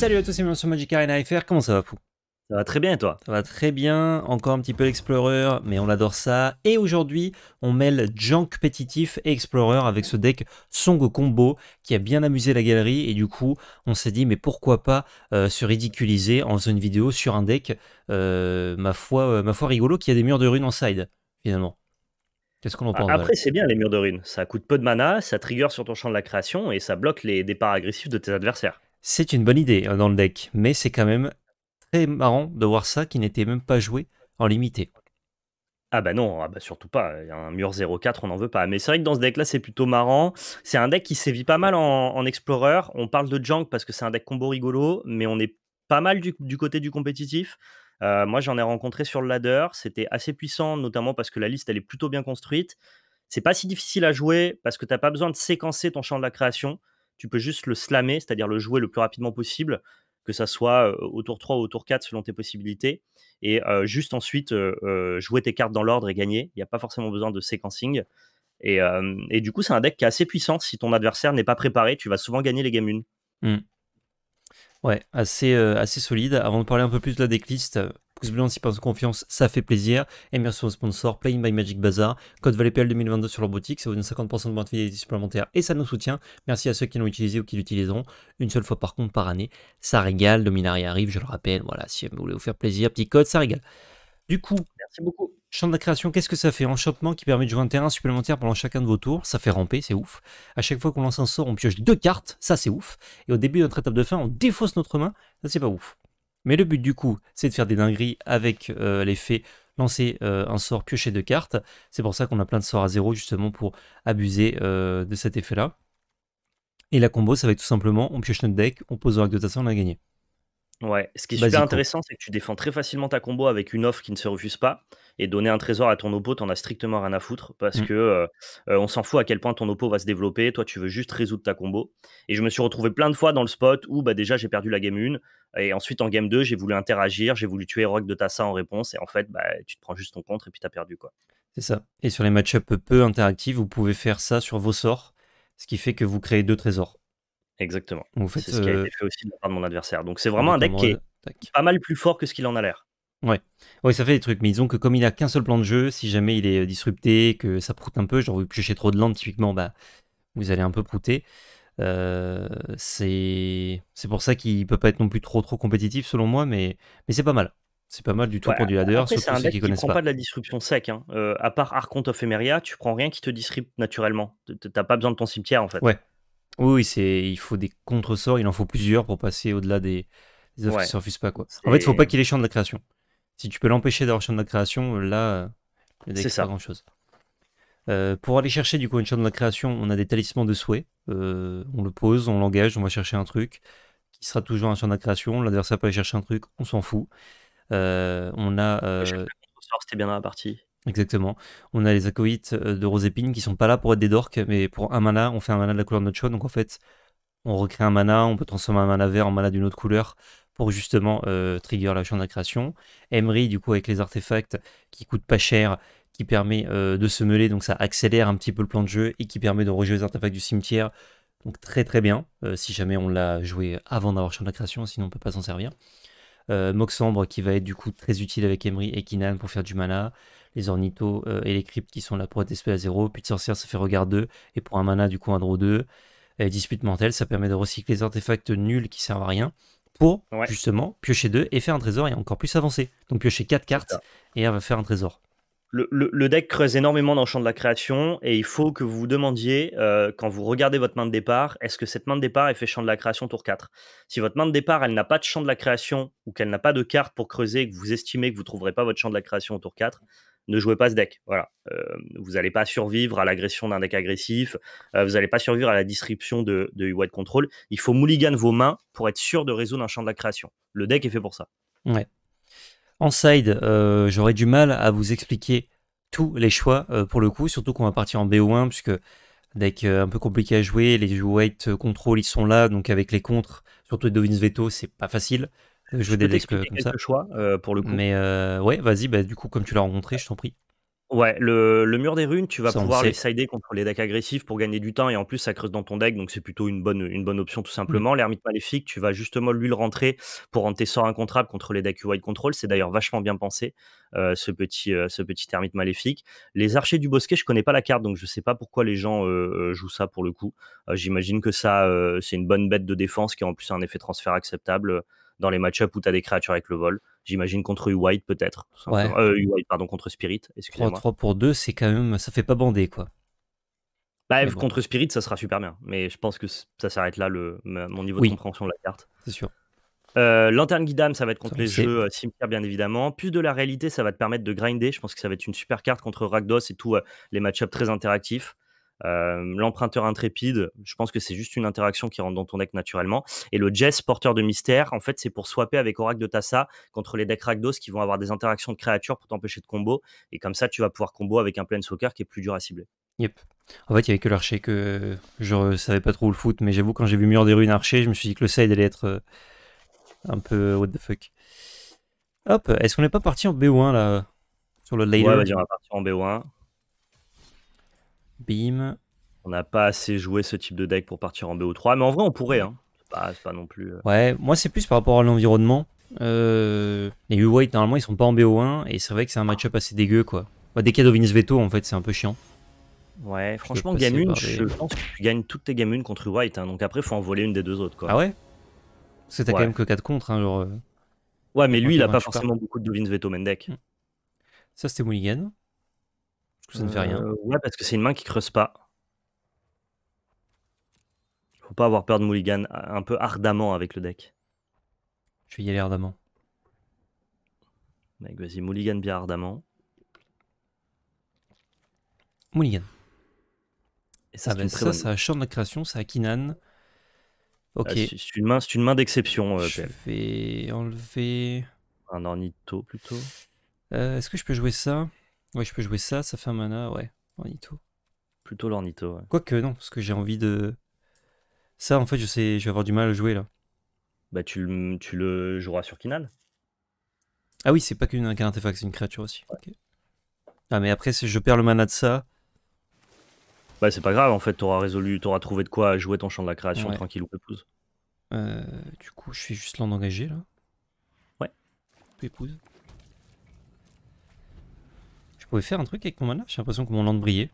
Salut à tous et bienvenue sur Magic Arena FR, comment ça va Fou Ça va très bien et toi Ça va très bien, encore un petit peu l'Explorer, mais on adore ça. Et aujourd'hui, on mêle Junk Pétitif et Explorer avec ce deck Song Combo qui a bien amusé la galerie et du coup, on s'est dit mais pourquoi pas euh, se ridiculiser en faisant une vidéo sur un deck, euh, ma, foi, euh, ma foi rigolo, qui a des murs de runes en side finalement. Qu'est-ce qu'on en pense Après, c'est bien les murs de runes. Ça coûte peu de mana, ça trigger sur ton champ de la création et ça bloque les départs agressifs de tes adversaires c'est une bonne idée hein, dans le deck, mais c'est quand même très marrant de voir ça qui n'était même pas joué en limité. Ah bah non, ah bah surtout pas. Un mur 04, on n'en veut pas. Mais c'est vrai que dans ce deck-là, c'est plutôt marrant. C'est un deck qui sévit pas mal en, en Explorer. On parle de Junk parce que c'est un deck combo rigolo, mais on est pas mal du, côté du compétitif. Euh, moi, j'en ai rencontré sur le ladder. C'était assez puissant, notamment parce que la liste, elle est plutôt bien construite. C'est pas si difficile à jouer parce que t'as pas besoin de séquencer ton champ de la création tu peux juste le slammer, c'est-à-dire le jouer le plus rapidement possible, que ça soit au tour 3 ou au tour 4 selon tes possibilités, et juste ensuite jouer tes cartes dans l'ordre et gagner. Il n'y a pas forcément besoin de séquencing. Et, du coup, c'est un deck qui est assez puissant. Si ton adversaire n'est pas préparé, tu vas souvent gagner les games 1. Mmh. Ouais, assez, euh, assez solide. Avant de parler un peu plus de la decklist, Pouce bleu, si pense confiance, ça fait plaisir. Et merci au sponsor, Playing by Magic Bazaar, code ValetPL 2022 sur leur boutique, ça vous donne 50% de moins de fidélité supplémentaire et ça nous soutient. Merci à ceux qui l'ont utilisé ou qui l'utiliseront une seule fois par contre par année. Ça régale, Dominaria arrive, je le rappelle, voilà, si vous voulez vous faire plaisir, petit code, ça régale. Du coup, merci beaucoup. Champ de la création, qu'est-ce que ça fait Enchantement qui permet de jouer un terrain supplémentaire pendant chacun de vos tours. Ça fait ramper, c'est ouf. À chaque fois qu'on lance un sort, on pioche deux cartes. Ça, c'est ouf. Et au début de notre étape de fin, on défausse notre main. Ça, c'est pas ouf. Mais le but du coup, c'est de faire des dingueries avec euh, l'effet lancer euh, un sort, piocher deux cartes. C'est pour ça qu'on a plein de sorts à zéro, justement, pour abuser euh, de cet effet-là. Et la combo, ça va être tout simplement, on pioche notre deck, on pose un acte de tassin, on a gagné. Ouais, ce qui est super intéressant, c'est que tu défends très facilement ta combo avec une offre qui ne se refuse pas. Et donner un trésor à ton oppo, t'en as strictement rien à foutre parce qu'on mmh. que euh, euh, on s'en fout à quel point ton oppo va se développer. Toi, tu veux juste résoudre ta combo. Et je me suis retrouvé plein de fois dans le spot où bah, déjà j'ai perdu la game 1. Et ensuite, en game 2, j'ai voulu interagir, j'ai voulu tuer Rock de Tassa en réponse. Et en fait, bah, tu te prends juste ton contre et puis t'as perdu. quoi. C'est ça. Et sur les match-up peu interactifs, vous pouvez faire ça sur vos sorts, ce qui fait que vous créez deux trésors. Exactement. c'est ce qui a euh, été fait aussi de la part de mon adversaire. Donc c'est vraiment un deck qui est pas mal plus fort que ce qu'il en a l'air. Ouais. ouais, ça fait des trucs, mais disons que comme il a qu'un seul plan de jeu, si jamais il est euh, disrupté, que ça proute un peu, genre vous piochez trop de land, typiquement, bah, vous allez un peu prouter. Euh, c'est pour ça qu'il peut pas être non plus trop trop compétitif selon moi, mais, mais c'est pas mal. C'est pas mal du tout pour du ladder, surtout un ceux qui connaissent prend pas. pas de la disruption sec. Hein. Euh, à part Archon of tu prends rien qui te disrupte naturellement. T'as pas besoin de ton cimetière en fait. Ouais, oui, c'est, il faut des contre-sorts, il en faut plusieurs pour passer au-delà des, des offres qui ne refusent pas. Quoi. En fait, il faut pas qu'il ait champ de la création. Si tu peux l'empêcher d'avoir champ de la création, là, il n'y a pas grand-chose. Euh, pour aller chercher du coup une champ de la création, on a des talismans de souhait. Euh, on le pose, on l'engage, on va chercher un truc qui sera toujours un champ de la création. L'adversaire peut aller chercher un truc, on s'en fout. Euh, on a. C'était bien dans la partie. Exactement. On a les acolytes euh, de Rosépine qui sont pas là pour être des dorks, mais pour un mana, on fait un mana de la couleur de notre choix. Donc en fait, on recrée un mana, on peut transformer un mana vert en mana d'une autre couleur pour justement euh, trigger la chambre de la création. Emery, du coup, avec les artefacts qui coûtent pas cher, qui permet euh, de se mêler, donc ça accélère un petit peu le plan de jeu et qui permet de rejouer les artefacts du cimetière. Donc très très bien, si jamais on l'a joué avant d'avoir champ de la création, sinon on peut pas s'en servir. Moxambre qui va être du coup très utile avec Emery et Kinan pour faire du mana les ornithos euh, et les cryptes qui sont là pour être SP à 0, puis de sorcière ça fait regard 2, et pour un mana du coup un draw 2, et dispute mentale ça permet de recycler les artefacts nuls qui servent à rien, pour justement piocher 2 et faire un trésor et encore plus avancer. Donc piocher 4 cartes et elle va faire un trésor. Le, deck creuse énormément dans le champ de la création et il faut que vous vous demandiez, euh, quand vous regardez votre main de départ, est-ce que cette main de départ, est fait champ de la création tour 4 Si votre main de départ, elle n'a pas de champ de la création ou qu'elle n'a pas de carte pour creuser et que vous estimez que vous ne trouverez pas votre champ de la création au tour 4, ne jouez pas ce deck. Voilà. vous n'allez pas survivre à l'agression d'un deck agressif, vous n'allez pas survivre à la disruption de, de white control. Il faut mulligan vos mains pour être sûr de résoudre un champ de la création. Le deck est fait pour ça. Ouais. En side, j'aurais du mal à vous expliquer tous les choix pour le coup, surtout qu'on va partir en BO1 puisque deck euh, un peu compliqué à jouer, les white control ils sont là, donc avec les contres, surtout les Dovin's Veto, c'est pas facile. Je, vais vous euh, comme ça. choix euh, pour le coup. Mais euh, ouais, vas-y, bah, du coup, comme tu l'as rencontré, je t'en prie. Ouais, le, mur des runes, tu vas pouvoir les sider contre les decks agressifs pour gagner du temps et en plus ça creuse dans ton deck, donc c'est plutôt une bonne, une bonne option tout mm. simplement. L'ermite maléfique, tu vas justement lui le rentrer pour rendre tes sorts incontrables contre les decks wide control. C'est d'ailleurs vachement bien pensé, ce, petit, ce petit ermite maléfique. Les archers du bosquet, je connais pas la carte, donc je sais pas pourquoi les gens jouent ça pour le coup. J'imagine que ça, c'est une bonne bête de défense qui a en plus un effet transfert acceptable dans les match-ups où tu as des créatures avec le vol. J'imagine contre U-White peut-être. u euh, pardon, contre Spirit. 3, 3 pour 2, c'est quand même. Ça fait pas bander quoi. Live bah, contre Spirit, ça sera super bien. Mais je pense que ça s'arrête là, le, mon niveau de compréhension de la carte. C'est sûr. Euh, Lanterne Guidam, ça va être contre les jeux euh, cimetière bien évidemment. Plus de la réalité, ça va te permettre de grinder. Je pense que ça va être une super carte contre ragdos et tous euh, les match-ups très interactifs. L'emprunteur intrépide, je pense que c'est juste une interaction qui rentre dans ton deck naturellement. Et le Jess, porteur de mystère, en fait, c'est pour swapper avec Oracle de Tassa contre les decks Ragdos qui vont avoir des interactions de créatures pour t'empêcher de combo. Et comme ça, tu vas pouvoir combo avec un Planeswalker qui est plus dur à cibler. Yep. En fait, il y avait que l'archer que je savais pas trop où le foot, mais j'avoue, quand j'ai vu Mur des Ruines archer, je me suis dit que le side allait être euh, un peu euh, what the fuck. Hop, est-ce qu'on n'est pas parti en BO1 là Sur le on va partir en BO1. Bim. On n'a pas assez joué ce type de deck pour partir en BO3, mais en vrai, on pourrait. Hein. C'est pas, non plus. Euh. Ouais, moi, c'est plus par rapport à l'environnement. Euh, les U-White, normalement, ils sont pas en BO1, et c'est vrai que c'est un match-up assez dégueu, quoi. Bah, des Veto, en fait, c'est un peu chiant. Ouais, franchement, Gamune, je pense que tu gagnes toutes tes 1 contre u White, hein, donc après, faut en voler une des deux autres, quoi. Ah ouais Parce que t'as quand même que 4 contre, hein, genre. Euh, ouais, mais lui, il a pas forcément beaucoup de Dovin's Veto deck Ça, c'était Mulligan ça ne fait rien. Euh, ouais, parce que c'est une main qui creuse pas. Faut pas avoir peur de Mulligan un peu ardemment avec le deck. Je vais y aller ardemment. Mec, vas-y, Mulligan bien ardemment. Mulligan. Et ça, ça, de la Création, ça a Kinan. Ah, ok. c'est une main, main d'exception. Euh, je vais enlever. Un ornito plutôt. Euh, est-ce que je peux jouer ça Ouais, je peux jouer ça, ça fait un mana, ouais. Ornito. Plutôt l'ornito, ouais. Quoique, non, parce que j'ai envie de. Ça, en fait, je sais, je vais avoir du mal à jouer là. Bah, tu, le- joueras sur Kinal Ah oui, c'est pas qu'une- qu'un artefact, c'est une créature aussi. Ah, mais après, si je perds le mana de ça, Bah, c'est pas grave, en fait, t'auras résolu, t'auras trouvé de quoi jouer ton champ de la création tranquille ou épouse. Euh, du coup, je fais juste l'en engager là. Ouais. Épouse pouvais faire un truc avec mon mana J'ai l'impression que mon land brillait.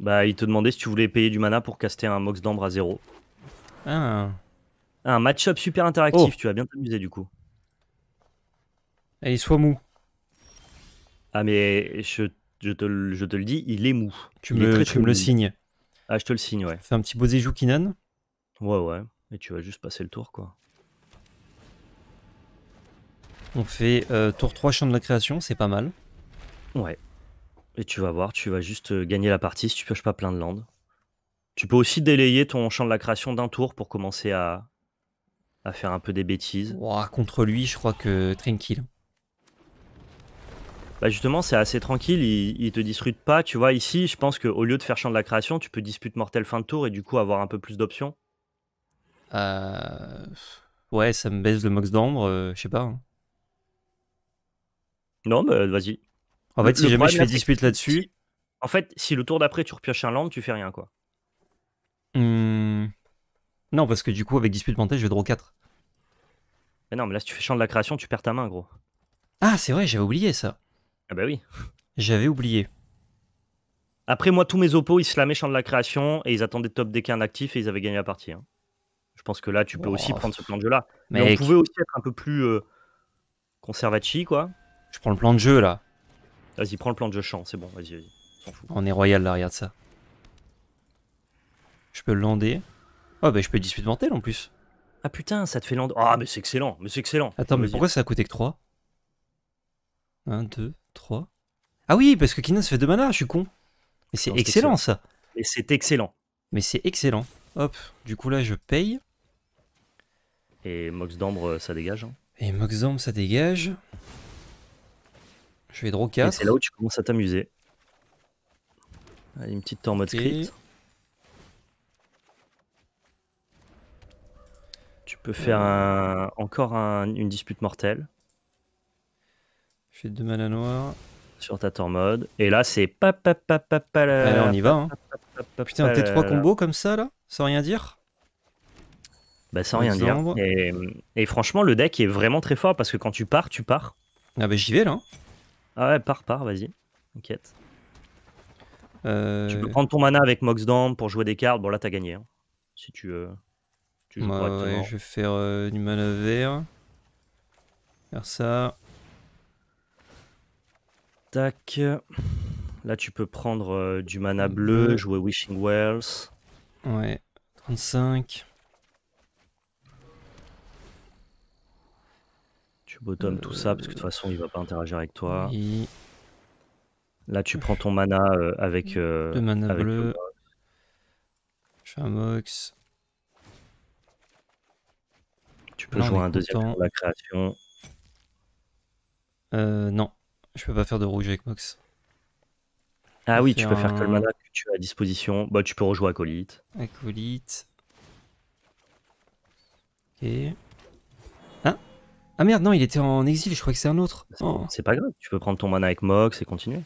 Bah, il te demandait si tu voulais payer du mana pour caster un Mox d'Ambre à zéro. Ah. Un match-up super interactif, oh. tu vas bien t'amuser du coup. Et il soit mou. Ah, mais je, te, le dis, il est mou. Tu, me, le signes. Ah, je te le signe, ouais. Fais un petit Bozejou Kinan. Ouais, ouais. Et tu vas juste passer le tour, quoi. On fait euh, tour 3 champ de la création, c'est pas mal. Ouais. Et tu vas voir, tu vas juste euh, gagner la partie si tu pioches pas plein de landes. Tu peux aussi délayer ton champ de la création d'un tour pour commencer à, faire un peu des bêtises. Ouah, contre lui, je crois que tranquille. Bah justement, c'est assez tranquille, il, te disrute pas. Tu vois, ici, je pense qu'au lieu de faire champ de la création, tu peux dispute mortel fin de tour et du coup avoir un peu plus d'options. Euh... Ouais, ça me baisse le mox d'ambre, euh, je sais pas. Hein. Non, bah vas-y. En fait, si jamais je fais dispute là-dessus. En fait, si le tour d'après tu repioches un land, tu fais rien quoi. Hmm. Non, parce que du coup, avec dispute mentale, je vais draw 4. Mais non, mais là, si tu fais champ de la création, tu perds ta main, gros. Ah, c'est vrai, j'avais oublié ça. Ah bah oui. J'avais oublié. Après, moi, tous mes oppos, ils slamaient champ de la création et ils attendaient top deck un actif et ils avaient gagné la partie. Hein. Je pense que là, tu peux aussi prendre ce plan de jeu-là. Mais, on pouvait aussi être un peu plus euh, quoi. Je prends le plan de jeu, là. Vas-y, prends le plan de jeu champ, c'est bon, vas-y, vas-y. On est royal là, regarde ça. Je peux lander. Oh bah je peux dispute mortel, en plus. Ah putain, ça te fait lander. Ah mais c'est excellent, mais c'est excellent. Attends, mais pourquoi ça a coûté que 3 1, 2, 3. Ah oui, parce que Kinos fait 2 mana, je suis con. Mais c'est excellent, ça. Mais c'est excellent. Mais c'est excellent. Hop, du coup là je paye. Et Mox d'Ambre ça dégage. Hein. Et Mox d'Ambre ça dégage. Je vais draw Et c'est là où tu commences à t'amuser. Allez, une petite tour en mode script. Tu peux faire euh. un... encore une dispute mortelle. Je fais deux mal à Sur ta tour mode. Et là, c'est pa Allez, on y va. Hein. Putain, t'es trois combos comme ça, là Sans rien dire Bah, sans rien dire. Et... Et, franchement, le deck est vraiment très fort parce que quand tu pars, tu pars. Ah, bah, j'y vais, là. Hein. Ah ouais, pars, pars, vas-y. Inquiète. Tu euh, peux prendre ton mana avec Mox Moxdam pour jouer des cartes. Bon, là, t'as gagné. Hein. Si tu, euh, tu joues bah ouais, je vais faire euh, du mana vert. Faire ça. Tac. Là, tu peux prendre du mana bleu, jouer Wishing Wells. Ouais, 35. bottom tout ça, parce que de toute façon, il va pas interagir avec toi. Là, tu prends ton mana euh, avec. Euh, le mana bleu. Je fais un mox. Tu peux jouer un deuxième pour la création. Euh, non, je peux pas faire de rouge avec mox. Ah oui, tu peux faire que le mana que tu as à disposition. Bah, tu peux rejouer acolyte. Acolyte. Ok. Ah merde, non, il était en exil, je crois que c'est un autre. C'est oh. pas grave, tu peux prendre ton mana avec Mox et continuer.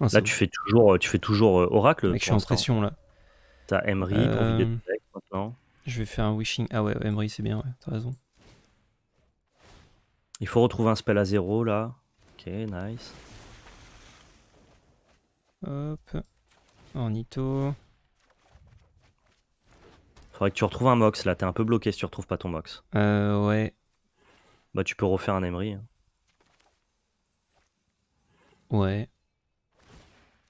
Ah, là, euh, tu fais, toujours, tu fais toujours Oracle. Mec, je suis en pression là. T'as Emery euh, maintenant. Je vais faire un Wishing. Ah ouais, Emery, c'est bien, ouais, t'as raison. Il faut retrouver un spell à zéro là. Ok, nice. Hop. Ornito. Faudrait que tu retrouves un Mox là, t'es un peu bloqué si tu retrouves pas ton Mox. Euh, ouais. Bah, tu peux refaire un Emery. Hein. Ouais.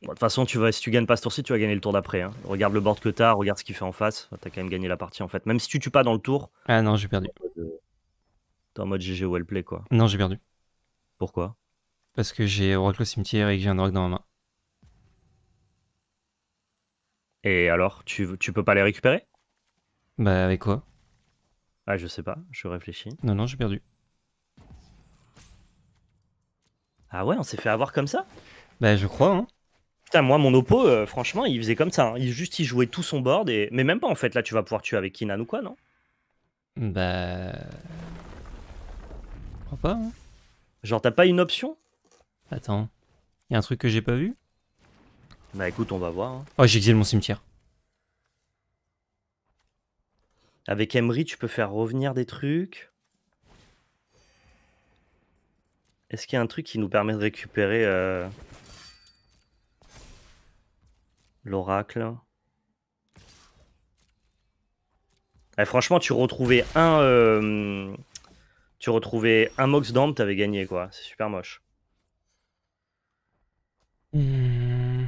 De toute façon, tu vas, si tu gagnes pas ce tour-ci, tu vas gagner le tour d'après. Hein. Regarde le board que t'as, regarde ce qu'il fait en face. T'as quand même gagné la partie en fait. Même si tu tues pas dans le tour. Ah non, j'ai perdu. T'es en mode GG euh, well play quoi. Non, j'ai perdu. Pourquoi Parce que j'ai Oracle cimetière et que j'ai un Oracle dans ma main. Et alors, tu, tu peux pas les récupérer Bah, avec quoi Ah, je sais pas, je réfléchis. Non, non, j'ai perdu. Ah ouais, on s'est fait avoir comme ça Bah, je crois, hein. Putain, moi, mon oppo, euh, franchement, il faisait comme ça. Hein. Il juste, il jouait tout son board. Et... Mais même pas, en fait. Là, tu vas pouvoir tuer avec Kinan ou quoi, non Bah. Je crois pas, hein. Genre, t'as pas une option Attends. Y a un truc que j'ai pas vu Bah, écoute, on va voir. Hein. Oh, j'exile mon cimetière. Avec Emery, tu peux faire revenir des trucs. Est-ce qu'il y a un truc qui nous permet de récupérer euh, l'oracle eh, Franchement, tu retrouvais un, euh, tu retrouvais un Mox d'ambre, t'avais gagné quoi. C'est super moche. Hmm.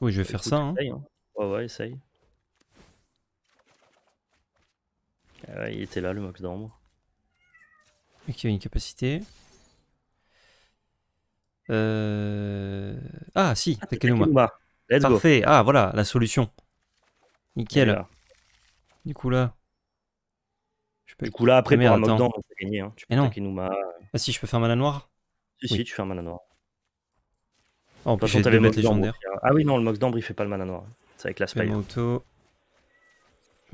Oui, je vais faire ça. Hein. Essaye, hein. Ouais, essaye. Eh il était là, le Mox d'ambre qui a une capacité. Euh, ah si, ah, Takenuma. Parfait. Ah voilà, la solution. Nickel. Du coup là. Du coup là, après, pour un mox on gagner. Hein. Tu peux Takenuma. Ah si, je peux faire mana Noir Si, si, tu fais un mana noir. Ah, j'ai Ah oui, non, le Mox d'Ambre, il fait pas le mana noir. C'est avec la spy.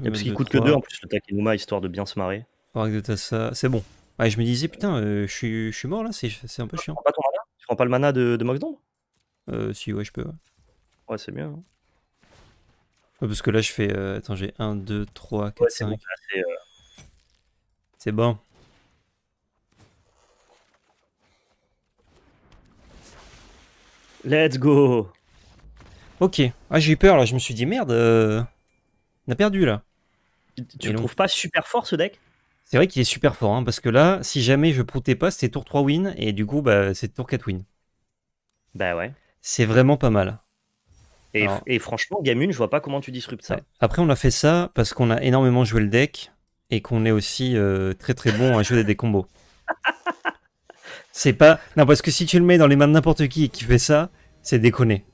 Parce qu'il coûte que 2 en plus le Takenuma, histoire de bien se marrer. c'est bon. Ouais, ah, je me disais, putain, euh, je, suis, mort là, c'est un peu chiant. Tu prends pas le mana de, de Mox Euh, si, ouais, je peux. Ouais, c'est mieux hein. parce que là, je fais. Euh, attends, j'ai 1, 2, 3, 4, 5. c'est, bon. Let's go Ok. Ah, j'ai eu peur là, je me suis dit, merde, euh, on a perdu là. Tu trouves pas super fort ce deck c'est vrai qu'il est super fort, hein, parce que là, si jamais je proutais pas, c'est tour 3 win, et du coup, bah, c'est tour 4 win. Bah ouais. C'est vraiment pas mal. Et, franchement, Gamune, je vois pas comment tu disruptes ça. Après, on a fait ça parce qu'on a énormément joué le deck et qu'on est aussi euh, très très bon à jouer des combos. c'est pas. Non, parce que si tu le mets dans les mains de n'importe qui et qu'il fait ça, c'est déconné.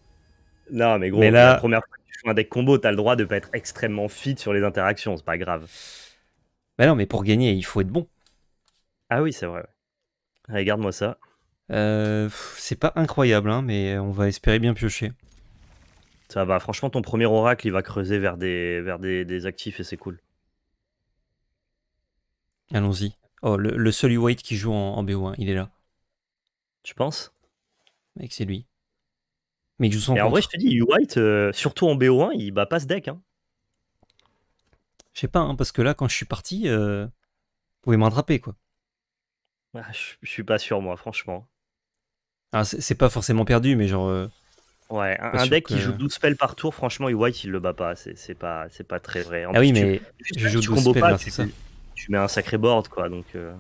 Non, mais gros, la première fois que tu joues un deck combo, t'as le droit de pas être extrêmement fit sur les interactions, c'est pas grave. Bah non, mais pour gagner, il faut être bon. Ah oui, c'est vrai. Regarde-moi ça. Euh, c'est pas incroyable, hein, mais on va espérer bien piocher. Ça va, franchement, ton premier oracle, il va creuser vers des, vers des, actifs et c'est cool. Allons-y. Oh, le, le u White qui joue en, BO1, hein, il est là. Tu penses Mec, c'est lui. Mais En vrai, je te dis, White, euh, surtout en BO1, il bat pas ce deck. Hein. Je sais pas, hein, parce que là, quand je suis parti, euh, vous pouvez m'attraper, quoi. Bah, je suis pas sûr, moi, franchement. Ah, c'est pas forcément perdu, mais genre. Euh, ouais, un, deck qui joue 12 spells par tour, franchement, il white il le bat pas. C'est pas, pas très vrai. ah oui, mais tu, je pas, hein, tu c'est ça. Tu mets un sacré board, quoi, donc. Euh...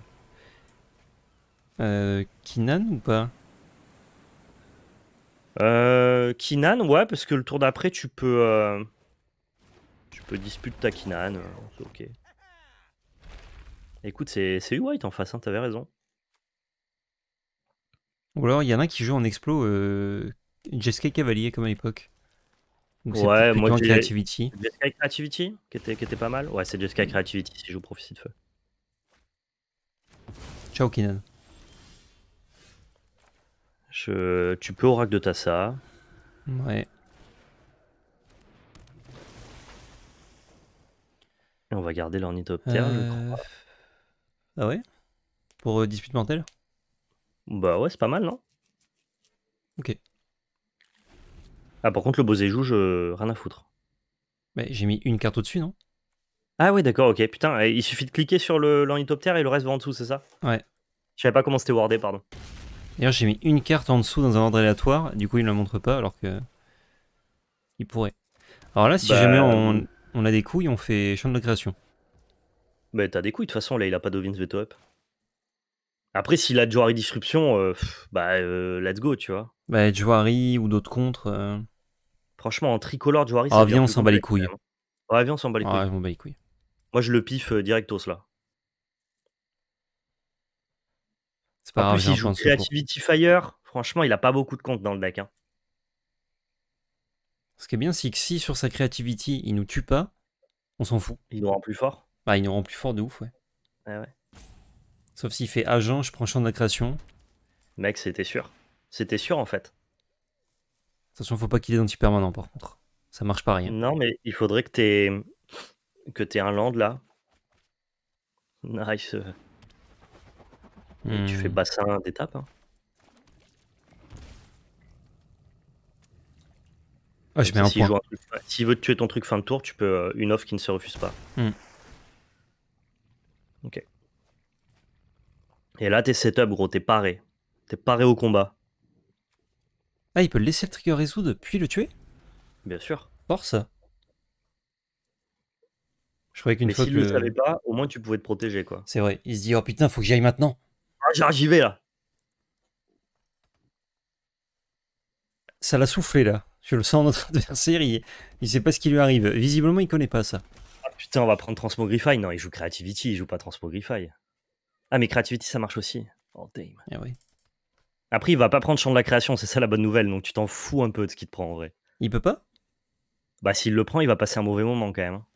Euh, Kinan ou pas euh, Kinan, ouais, parce que le tour d'après, tu peux. Euh, tu peux dispute ta Kinan, euh, c'est ok. Écoute, c'est U-White en face, hein, t'avais raison. Ou alors, il y en a qui joue en explo euh, Cavalier, comme à l'époque. Ouais, moi j'ai... Creativity. Jeskai Creativity, qui était, qui était pas mal. Ouais, c'est Jeskai Creativity si je vous profite de feu. Ciao, Kinan. Je... Tu peux Oracle de Tassa. Ouais. on va garder l'ornithoptère, je euh, crois. Ah ouais Pour euh, dispute mentale Bah ouais, c'est pas mal, non Ok. Ah, par contre, le joue, je... rien à foutre. Mais j'ai mis une carte au-dessus, non Ah ouais, d'accord, ok. Putain, il suffit de cliquer sur l'ornithoptère et le reste va en dessous, c'est ça Ouais. Je savais pas comment c'était wardé, pardon. D'ailleurs, j'ai mis une carte en dessous dans un ordre aléatoire, du coup, il ne la montre pas alors que. Il pourrait. Alors là, si je bah, jamais on. Euh, on a des couilles, on fait champ de création. Mais bah, t'as des couilles, de toute façon, là, il a pas Dovins veto up. Après, s'il a Joari Disruption, euh, bah, euh, let's go, tu vois. Bah, Joari ou d'autres contre. Euh. Franchement, en tricolore, Joari Ah, viens, on s'en bat les couilles. viens, on s'en bat les ah, couilles. on bat les couilles. Moi, je le pif directos, là. C'est pas en plus, il joue Creativity Fire. Franchement, il a pas beaucoup de comptes dans le deck. Hein. Ce qui est bien, c'est que si sur sa creativity, il nous tue pas, on s'en fout. Il nous rend plus fort Bah, il nous rend plus fort de ouf, ouais. Ouais, ah ouais. Sauf s'il fait agent, je prends champ de la création. Mec, c'était sûr. C'était sûr, en fait. Attention, faut pas qu'il ait d'anti-permanent, par contre. Ça marche pas rien. Non, mais il faudrait que t'aies... Que un land, là. Nice. Tu fais hmm. bassin d'étape, hein. Ah, je mets un si point. S'il veut tuer ton truc fin de tour, tu peux euh, une offre qui ne se refuse pas. Hmm. Ok. Et là, t'es setup, gros, t'es paré. T'es paré au combat. Ah, il peut laisser le trigger résoudre puis le tuer Bien sûr. Force Je croyais qu'une fois que. le savait pas, au moins tu pouvais te protéger, quoi. C'est vrai. Il se dit, oh putain, faut que j'aille maintenant. Ah, j'y vais là. Ça l'a soufflé là. Je le sens, notre adversaire, il, il sait pas ce qui lui arrive. Visiblement, il connaît pas ça. Ah, putain, on va prendre Transmogrify. Non, il joue Creativity, il joue pas Transmogrify. Ah, mais Creativity, ça marche aussi. Oh, damn. Eh oui. Après, il va pas prendre Champ de la Création, c'est ça la bonne nouvelle, donc tu t'en fous un peu de ce qu'il te prend en vrai. Il peut pas Bah, s'il le prend, il va passer un mauvais moment quand même. Hein.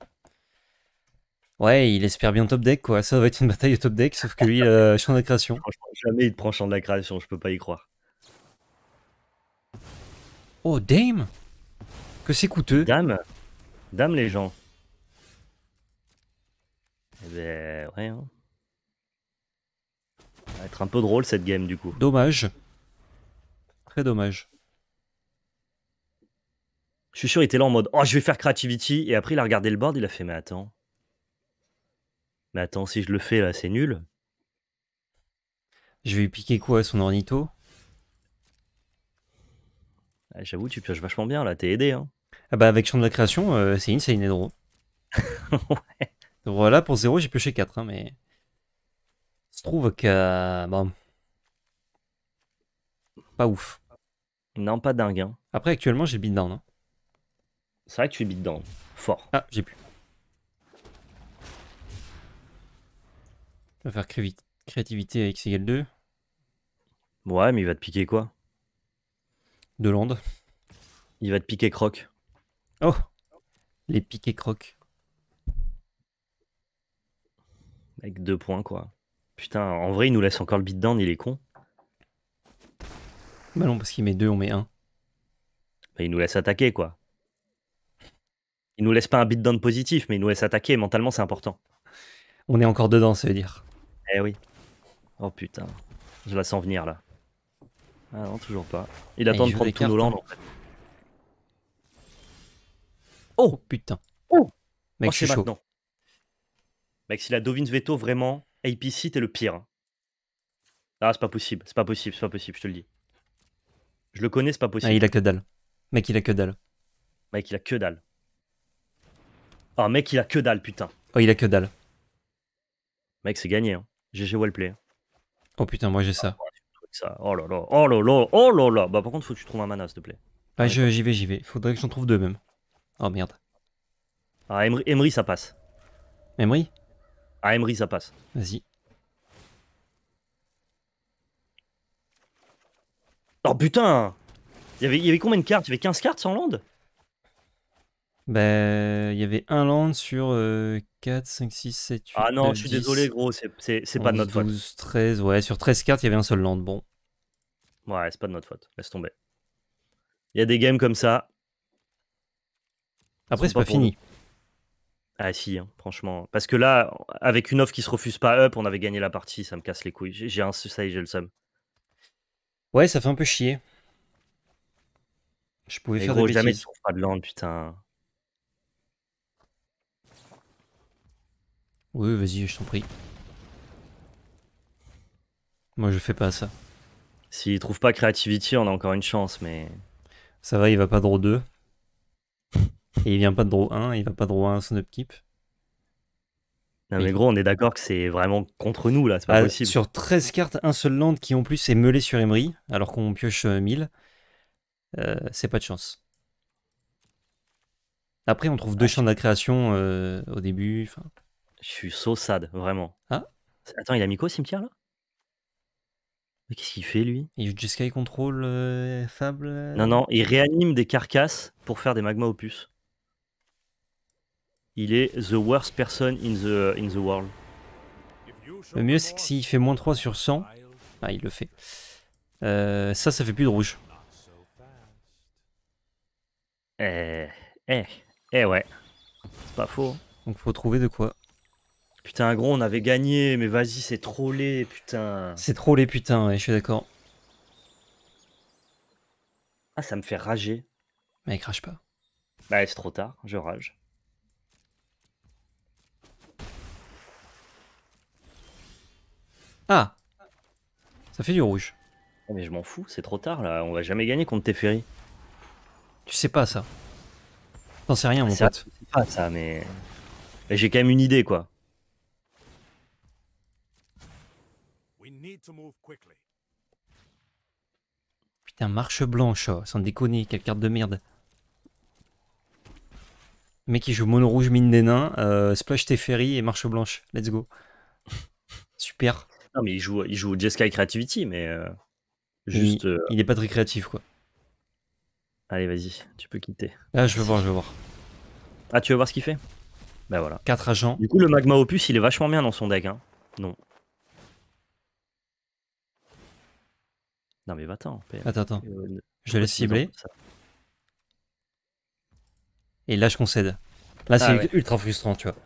Ouais, il espère bien top deck, quoi. Ça va être une bataille au top deck, sauf que lui, euh, Champ de la Création. jamais il te prend Champ de la Création, je peux pas y croire. Oh, Dame Que c'est coûteux. Dame Dame, les gens. Eh ben, ouais. Hein. Ça va être un peu drôle cette game, du coup. Dommage. Très dommage. Je suis sûr, il était là en mode Oh, je vais faire Creativity. Et après, il a regardé le board, il a fait Mais attends. Mais attends, si je le fais là, c'est nul. Je vais piquer quoi à son ornito ah, j'avoue, tu pioches vachement bien là, t'es aidé. Hein. Ah bah avec Champ de la Création, c'est une, c'est in ouais. Voilà, pour zéro, j'ai pioché 4, hein, mais. se trouve que. Bon. Pas ouf. Non, pas dingue. Hein. Après, actuellement, j'ai beatdown. Hein. C'est vrai que tu es beatdown. Fort. Ah, j'ai plus. Je vais faire créativité avec égale 2. Ouais, mais il va te piquer quoi de l'onde. Il va te piquer croc. Oh Les piquer croc. Avec deux points, quoi. Putain, en vrai, il nous laisse encore le beatdown, il est con. Bah non, parce qu'il met deux, on met un. Bah, il nous laisse attaquer, quoi. Il nous laisse pas un beatdown positif, mais il nous laisse attaquer. Mentalement, c'est important. On est encore dedans, ça veut dire. Eh oui. Oh putain, je la sens venir, là. Ah non, toujours pas. Il attend de prendre tout nos Oh putain. Oh Mec, oh, c'est chaud. Mec, si la Dovin's Veto vraiment, APC, t'es le pire. Hein. Ah, c'est pas possible, c'est pas possible, c'est pas possible, je te le dis. Je le connais, c'est pas possible. Ah, il a que dalle. Mec, il a que dalle. Mec, il a que dalle. Ah, mec, il a que dalle, putain. Oh, il a que dalle. Mec, c'est gagné. Hein. GG Wellplay. Hein. Oh putain, moi j'ai ça. Ah, Oh là là, oh là là, oh là là. Bah par contre, faut que tu trouves un mana, s'il te plaît. Bah j'y vais, j'y vais. Faudrait que j'en trouve deux même. Oh merde. Ah, Emery, ça passe. Emery Ah, Emery, ça passe. Vas-y. Oh putain Il y avait, combien de cartes Il y 15 cartes sans land bah, il y avait un land sur 4, 5, 6, 7, 8. Ah non, je suis désolé, gros, c'est pas de notre faute. ouais, sur 13 cartes, il y avait un seul land. Bon. Ouais, c'est pas de notre faute, laisse tomber. Il y a des games comme ça. Après, c'est pas, fini. Ah si, hein, franchement. Parce que là, avec une offre qui se refuse pas up, on avait gagné la partie, ça me casse les couilles. J'ai un ça et j'ai le seum. Ouais, ça fait un peu chier. Je pouvais faire gros, des jamais tu pas de land, putain. Oui, vas-y, je t'en prie. Moi, je fais pas ça. S'il trouve pas Creativity, on a encore une chance, mais. Ça va, il va pas draw 2. Et il vient pas de draw 1, il va pas draw 1 son upkeep. Non, mais gros, on est d'accord que c'est vraiment contre nous, là, c'est pas ah, possible. Sur 13 cartes, un seul land qui en plus est meulé sur Emery, alors qu'on pioche 1000, euh, euh, c'est pas de chance. Après, on trouve deux ah. champs de la création euh, au début. enfin... Je suis so vraiment. Ah Attends, il a mis quoi au cimetière là qu'est-ce qu'il fait lui Il joue Sky Control euh, Fable euh, Non, non, il réanime des carcasses pour faire des magma opus. Il est the worst person in the, in the world. Le mieux, c'est que s'il fait moins 3 sur 100, ah, il le fait. Euh, ça, ça fait plus de rouge. Eh, eh, eh ouais. C'est pas faux. Hein. Donc, faut trouver de quoi. Putain, gros, on avait gagné, mais vas-y, c'est trop laid, putain. C'est trop laid, putain, ouais, je suis d'accord. Ah, ça me fait rager. Mais il crache pas. Bah, c'est trop tard, je rage. Ah Ça fait du rouge. Ah, mais je m'en fous, c'est trop tard là, on va jamais gagner contre Teferi. Tu sais pas ça. T'en sais rien, ah, mon pote. pas ça, mais. mais J'ai quand même une idée quoi. Putain, marche blanche, sans déconner, quelle carte de merde. mec qui joue mono rouge, mine des nains, euh, splash Teferi et marche blanche. Let's go. Super. Non, mais il joue, il joue Jeskai Creativity, mais euh, juste. Euh, il, est pas très créatif, quoi. Allez, vas-y, tu peux quitter. Ah, je veux voir, je veux voir. Ah, tu veux voir ce qu'il fait Ben voilà. 4 agents. Du coup, le Magma Opus, il est vachement bien dans son deck. Hein. Non. mais Attends, attends. Euh, je laisse cibler. Et là, je concède. Là, c'est ah ultra frustrant, tu vois.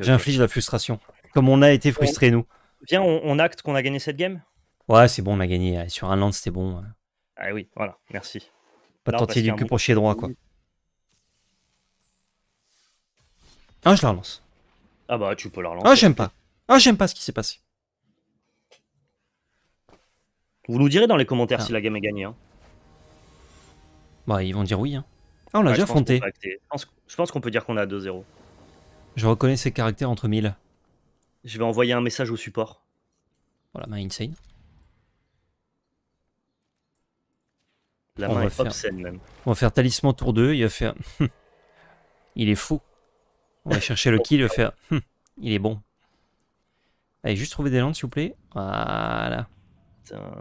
J'inflige la frustration. Comme on a été frustré nous. Viens, on, acte qu'on a gagné cette game Ouais, c'est bon, on a gagné. Sur un land, c'était bon. Ah oui, voilà, merci. Pas de tenter du cul pour chier droit, quoi. Ah, je la relance. Ah bah, tu peux la relancer. Ah, j'aime pas. Ah, j'aime pas ce qui s'est passé. Vous nous direz dans les commentaires ah. si la game est gagnée. Hein. Bah, ils vont dire oui. Hein. Ah, on l'a déjà affronté. Je pense qu'on peut dire qu'on est à 2-0. Je reconnais ses caractères entre 1000. Je vais envoyer un message au support. Voilà, main insane. La on main obscène même. On va faire talisman tour 2, il va faire... il est fou. On va chercher le kill, il va faire... Hmm, il est bon. Allez, juste trouver des landes s'il vous plaît. Voilà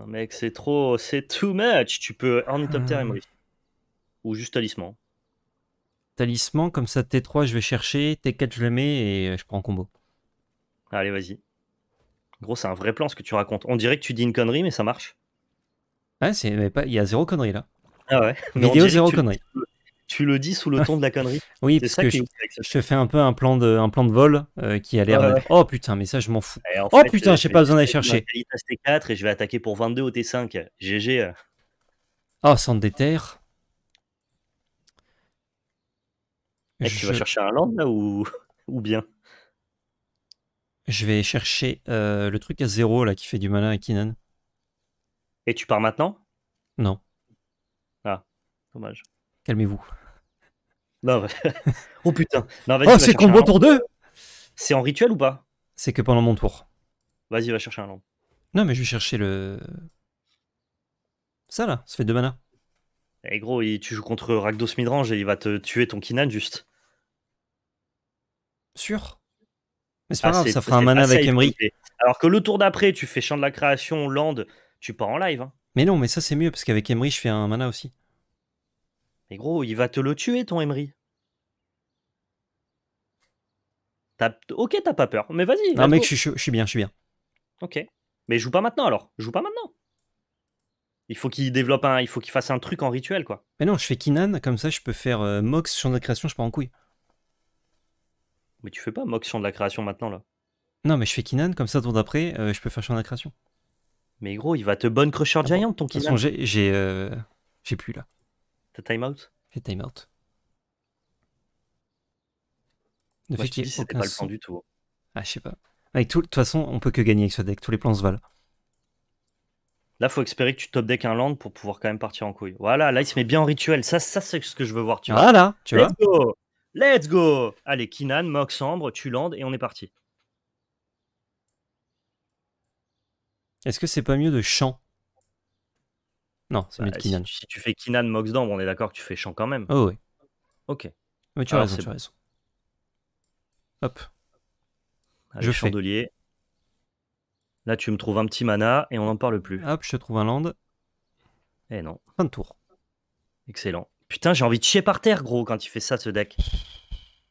mec, c'est trop, c'est too much. Tu peux ornithopter top ah. Ou juste talisman. Talisman, comme ça, T3, je vais chercher, T4, je le mets et euh, je prends combo. Allez, vas-y. Gros, c'est un vrai plan ce que tu racontes. On dirait que tu dis une connerie, mais ça marche. Ouais, ah, c'est, mais pas, il y a zéro connerie là. Ah ouais. Vidéo zéro connerie tu le dis sous le ton de la connerie. oui, parce que je, fais un peu un plan de, un plan de vol euh, qui a l'air. Oh putain, mais ça, je m'en fous. oh putain, euh, j'ai pas besoin d'aller chercher. 4 et je vais attaquer pour 22 au T5. GG. Oh, centre déterre. Eh, tu vas chercher un land là ou, ou bien Je vais chercher euh, le truc à zéro là qui fait du malin à Kinan. Et tu pars maintenant Non. Ah, dommage. Calmez-vous. Non, oh putain. Non, oh, c'est combo pour deux C'est en rituel ou pas C'est que pendant mon tour. Vas-y, va chercher un land. Non, mais je vais chercher le. Ça là, ça fait deux mana. Et eh, gros, tu joues contre Ragdos Midrange et il va te tuer ton Kinan juste. Sûr Mais c'est ah, pas grave, ça fera un mana avec Emery. Alors que le tour d'après, tu fais Champ de la Création, Land, tu pars en live. Hein. Mais non, mais ça c'est mieux parce qu'avec Emery, je fais un mana aussi. Mais gros, il va te le tuer, ton Emery. Ok, t'as pas peur, mais vas-y. Non, mec, je, suis bien, je suis bien. Ok. Mais joue pas maintenant alors. Joue pas maintenant. Il faut qu'il développe un. Il faut qu'il fasse un truc en rituel, quoi. Mais non, je fais Kinan, comme ça je peux faire euh, Mox sur de la création, je pars en couille. Mais tu fais pas Mox sur de la création maintenant, là. Non, mais je fais Kinan, comme ça, tour d'après, euh, je peux faire sur de la création. Mais gros, il va te bonne crusher ah giant, ton Kinan. De j'ai. Euh, j'ai plus, là. T'as timeout J'ai timeout. Le fait pas le plan du tout. Ah, je sais pas. Ah, de toute façon, on peut que gagner avec ce deck. Tous les plans se valent. Là, faut espérer que tu top deck un land pour pouvoir quand même partir en couille. Voilà, là, il se met bien en rituel. Ça, ça c'est ce que je veux voir. Tu voilà, vois. tu Let's vois. Go Let's go Allez, Kinan, Mox, Ambre, tu landes et on est parti. Est-ce que c'est pas mieux de chant non, c'est bah, mieux de Si, tu, fais Kinan Moxdam, on est d'accord que tu fais champ quand même. Oh oui. Ok. Mais tu as raison, tu as raison. Hop. je chandelier. Là, tu me trouves un petit mana et on n'en parle plus. Hop, je te trouve un land. Eh non. Fin de tour. Excellent. Putain, j'ai envie de chier par terre, gros, quand il fait ça, ce deck.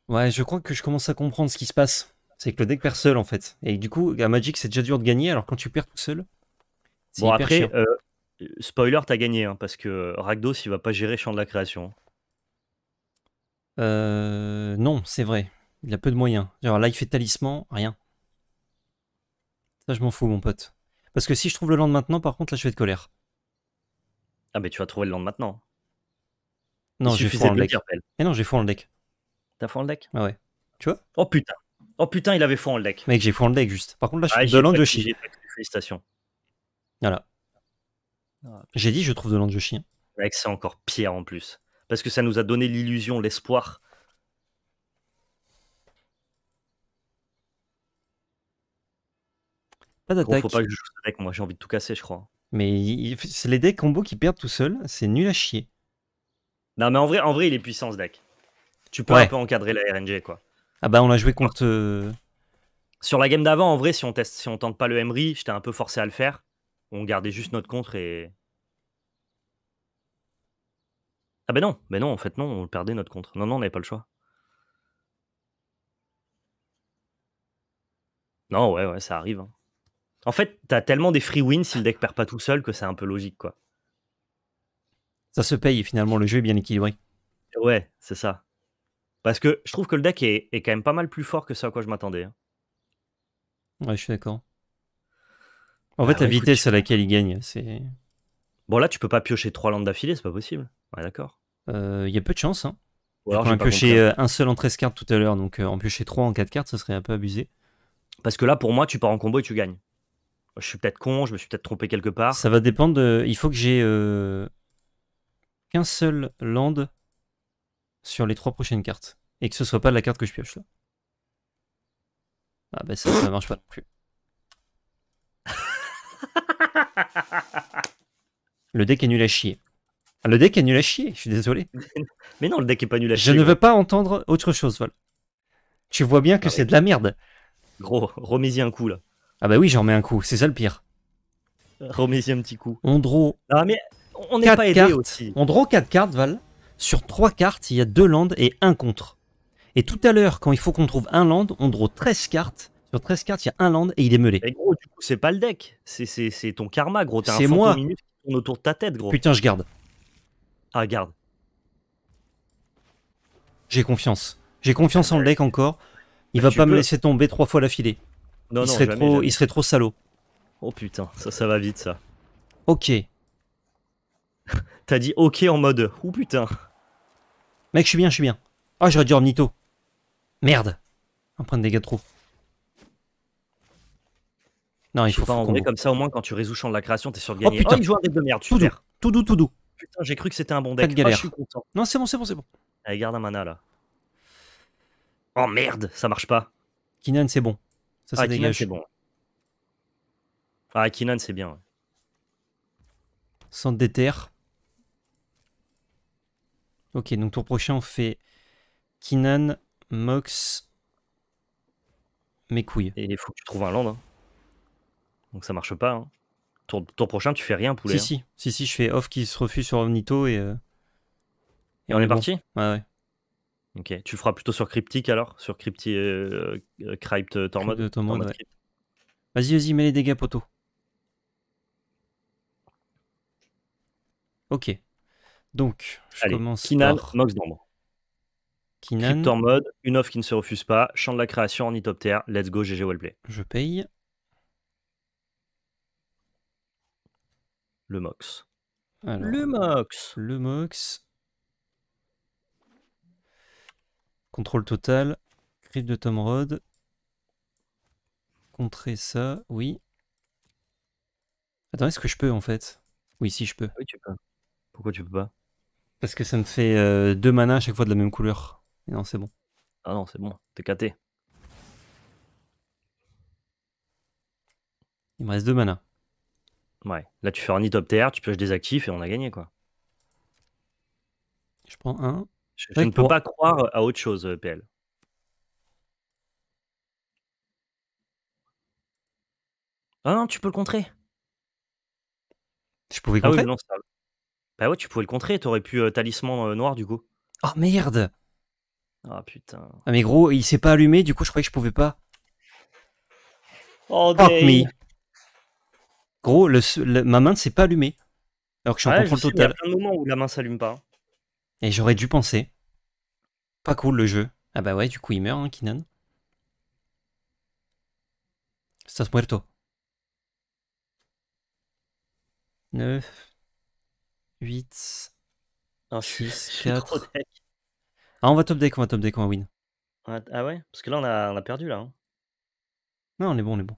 Ouais, je crois que je commence à comprendre ce qui se passe. C'est que le deck perd seul, en fait. Et du coup, à Magic, c'est déjà dur de gagner, alors quand tu perds tout seul. Bon, après, euh, Spoiler, t'as gagné, hein, parce que Ragdos il va pas gérer Champ de la Création. Euh, non, c'est vrai. Il a peu de moyens. Genre là, il fait talisman, rien. Ça, je m'en fous, mon pote. Parce que si je trouve le land maintenant, par contre, là, je vais être colère. Ah, mais tu vas trouver le land maintenant. Non, j'ai fou le deck. mais eh non, j'ai fou en le deck. T'as fou en le deck Ah ouais. Tu vois Oh putain. Oh putain, il avait fou en le deck. Mec, j'ai fou en le deck, juste. Par contre, là, je suis de land de Voilà. J'ai dit, je trouve de l'ange chien. c'est encore pire en plus. Parce que ça nous a donné l'illusion, l'espoir. Pas d'attaque. Faut pas que je joue moi j'ai envie de tout casser, je crois. Mais c'est les decks combos qui perdent tout seuls, c'est nul à chier. Non, mais en vrai, en vrai il est puissant ce deck. Tu peux un peu encadrer la RNG, quoi. Ah bah, on l'a joué contre. Euh, Sur la game d'avant, en vrai, si on, teste, si on tente pas le Emery, j'étais un peu forcé à le faire on gardait juste notre contre et. Ah ben non, ben non, en fait non, on perdait notre contre. Non, non, on n'avait pas le choix. Non, ouais, ouais, ça arrive. Hein. En fait, t'as tellement des free wins si le deck perd pas tout seul que c'est un peu logique, quoi. Ça se paye finalement, le jeu est bien équilibré. Ouais, c'est ça. Parce que je trouve que le deck est, quand même pas mal plus fort que ça à quoi je m'attendais. Hein. Ouais, je suis d'accord. En fait, ah la bah, vitesse à laquelle il gagne, c'est. Bon, là, tu peux pas piocher trois landes d'affilée, c'est pas possible. Ouais, d'accord. Euh, il y a peu de chance. Hein. alors, pioché euh, un seul en 13 cartes tout à l'heure, donc euh, en piocher 3 en 4 cartes, ça serait un peu abusé. Parce que là, pour moi, tu pars en combo et tu gagnes. Je suis peut-être con, je me suis peut-être trompé quelque part. Ça va dépendre. De... Il faut que j'ai qu'un seul land sur les 3 prochaines cartes. Et que ce soit pas la carte que je pioche là. Ah bah ça, ça marche pas non plus le deck est nul à chier. Ah, le deck est nul à chier, je suis désolé. Mais non, le deck est pas nul à chier. Je ne veux pas entendre autre chose, Val Tu vois bien que ah c'est de la merde. Gros, remets-y un coup là. Ah bah oui, j'en mets un coup, c'est ça le pire. Remets-y un petit coup. On draw. Ah mais on n'est pas aidé aussi. On draw 4 cartes, Val. Sur 3 cartes, il y a 2 landes et 1 contre. Et tout à l'heure, quand il faut qu'on trouve un land, on draw 13 cartes sur 13 cartes, il y a un land et il est meulé. Et gros, du coup, c'est pas le deck. C'est ton karma, gros. C'est moi. qui tourne autour de ta tête, gros. Putain, je garde. Ah, garde. J'ai confiance. J'ai confiance en le deck encore. Il bah, va pas me laisser tomber trois fois l'affilée. Non, il serait trop, il serait trop salaud. Oh putain, ça, ça va vite, ça. Ok. T'as dit ok en mode ou putain. Mec, je suis bien, je suis bien. Ah, j'aurais dû Omnito. Merde. Un point de dégâts trop. Non, il faut, pas en comme ça, au moins, quand tu résous champ de la création, t'es sûr de oh, gagner. Oh, putain. il joue un deck de merde, tout doux, tout doux, tout doux. Putain, j'ai cru que c'était un bon deck. Pas ah, de galère. Non, c'est bon, c'est bon, c'est bon. Allez, garde un mana là. Oh merde, ça marche pas. Kinan, c'est bon. Ça, ah, dégage. c'est bon. Ah, Kinan, c'est bien. Centre Sans déterre. Ok, donc tour prochain, on fait Kinan, Mox, mes couilles. Et il faut que tu trouves un land. Hein donc ça marche pas. Hein. Tour, prochain, tu fais rien, poulet. Si, hein. si, si, si, je fais off qui se refuse sur Omnito et. Euh, et, on, est, parti Ouais, ouais. Ok, tu feras plutôt sur Cryptic alors Sur Cryptic, euh, euh, Crypt Tormod Vas-y, vas-y, mets les dégâts, poteau. Ok. Donc, je commence Kinan, par... Mox d'ombre. Kinan. Tormod, une offre qui ne se refuse pas, champ de la création, en let's go, GG, wellplay. Je paye. Le Mox. le Mox Le Mox. Contrôle total. Crit de Tomrod. Contrer ça, oui. Attends, est-ce que je peux en fait Oui, si je peux. Ah oui, tu peux. Pourquoi tu peux pas Parce que ça me fait euh, deux manas à chaque fois de la même couleur. Et non, c'est bon. Ah non, c'est bon, t'es caté. Il me reste deux manas. Ouais. Là, tu fais un hit top tu pioches des actifs et on a gagné, quoi. Je prends un. Je, ne peux pas croire à autre chose, euh, PL. Ah non, tu peux le contrer. Je pouvais ah contrer. oui, non, ça... Bah ouais, tu pouvais le contrer, t'aurais pu euh, talisman euh, noir du coup. Oh merde Ah putain. Ah mais gros, il s'est pas allumé, du coup je croyais que je pouvais pas. Oh, ah, me. Gros, le, ma main ne s'est pas allumée. Alors que je suis en contrôle total. Il y a un moment où la main s'allume pas. Et j'aurais dû penser. Pas cool le jeu. Ah bah ouais, du coup il meurt, hein, Kinan. Estás muerto. 9, 8, 6, 4. Ah, on va top deck, on va top deck, on va win. Ah, ah ouais Parce que là, on a, on a perdu, là. Hein. Non, on est bon, on est bon.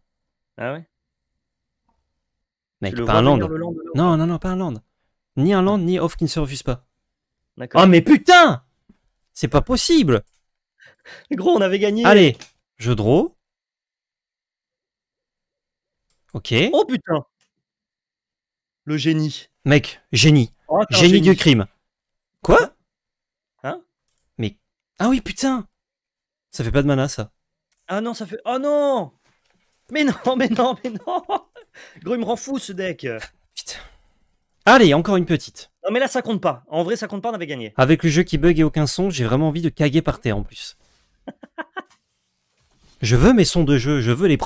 Ah ouais Mec, pas un land. Non, non, non, pas un land. Ni un land, ni off qui ne se refuse pas. Oh, mais putain C'est pas possible Gros, on avait gagné. Allez, je draw. Ok. Oh putain Le génie. Mec, génie. Oh, génie, génie, du crime. Quoi Hein Mais. Ah oui, putain Ça fait pas de mana, ça. Ah non, ça fait. Oh non Mais non, mais non, mais non Gros, il me rend fou ce deck. Allez, encore une petite. Non, mais là, ça compte pas. En vrai, ça compte pas, on avait gagné. Avec le jeu qui bug et aucun son, j'ai vraiment envie de caguer par terre en plus. je veux mes sons de jeu, je veux les.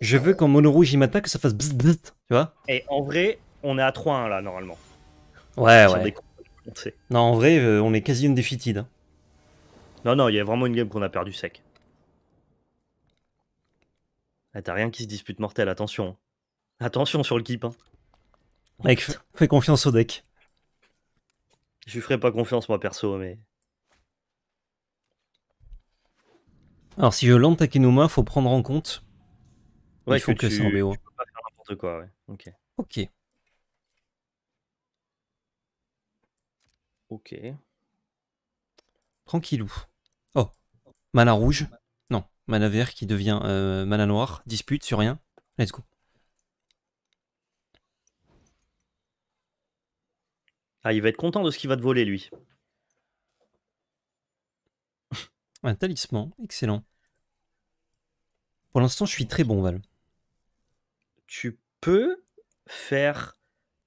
Je veux qu'en Mono Rouge il m'attaque que ça fasse bzz, tu vois Et en vrai, on est à 3-1 là, normalement. Ouais, ouais. Non, en vrai, euh, on est quasi une hein. Non, non, il y a vraiment une game qu'on a perdu sec. Ah, t'as rien qui se dispute mortel, attention. Attention sur le keep. Hein. Mec, fais confiance au deck. Je lui ferai pas confiance, moi, perso, mais... Alors, si je lance Takenuma, faut prendre en compte... Il faut que, en BO. Ok. Ok. Ok. Tranquillou. Oh, malin rouge. Mana vert qui devient euh, mana noir. Dispute sur rien. Let's go. Ah, il va être content de ce qu'il va te voler, lui. Un talisman, excellent. Pour l'instant, je suis très bon, Val. Tu peux faire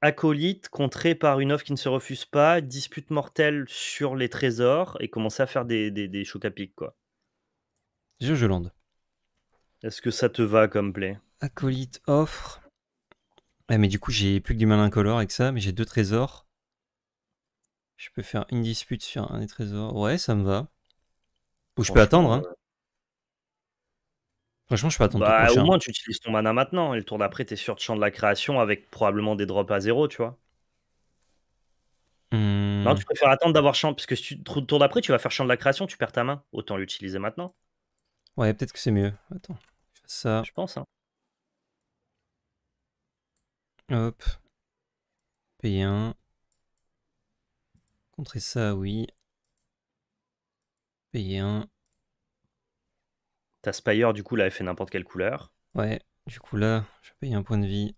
acolyte contré par une offre qui ne se refuse pas, dispute mortelle sur les trésors et commencer à faire des, des, chocs à quoi lande Est-ce que ça te va comme play Acolyte offre. Eh, mais du coup, j'ai plus que du malin color avec ça, mais j'ai deux trésors. Je peux faire une dispute sur un des trésors. Ouais, ça me va. Ou je peux attendre. Hein. Franchement, je peux attendre. Bah, au moins, tu utilises ton mana maintenant. Et le tour d'après, es sur de champ de la création avec probablement des drops à zéro, tu vois. Hmm. Non, tu préfères attendre d'avoir champ. Parce que tu le tour d'après, tu vas faire champ de la création, tu perds ta main. Autant l'utiliser maintenant. Ouais, peut-être que c'est mieux. Attends, je fais ça. Je pense. Hein. Hop. Payer un. Contrer ça, oui. Payer un. Ta Spire, du coup, là, elle fait n'importe quelle couleur. Ouais, du coup, là, je paye un point de vie.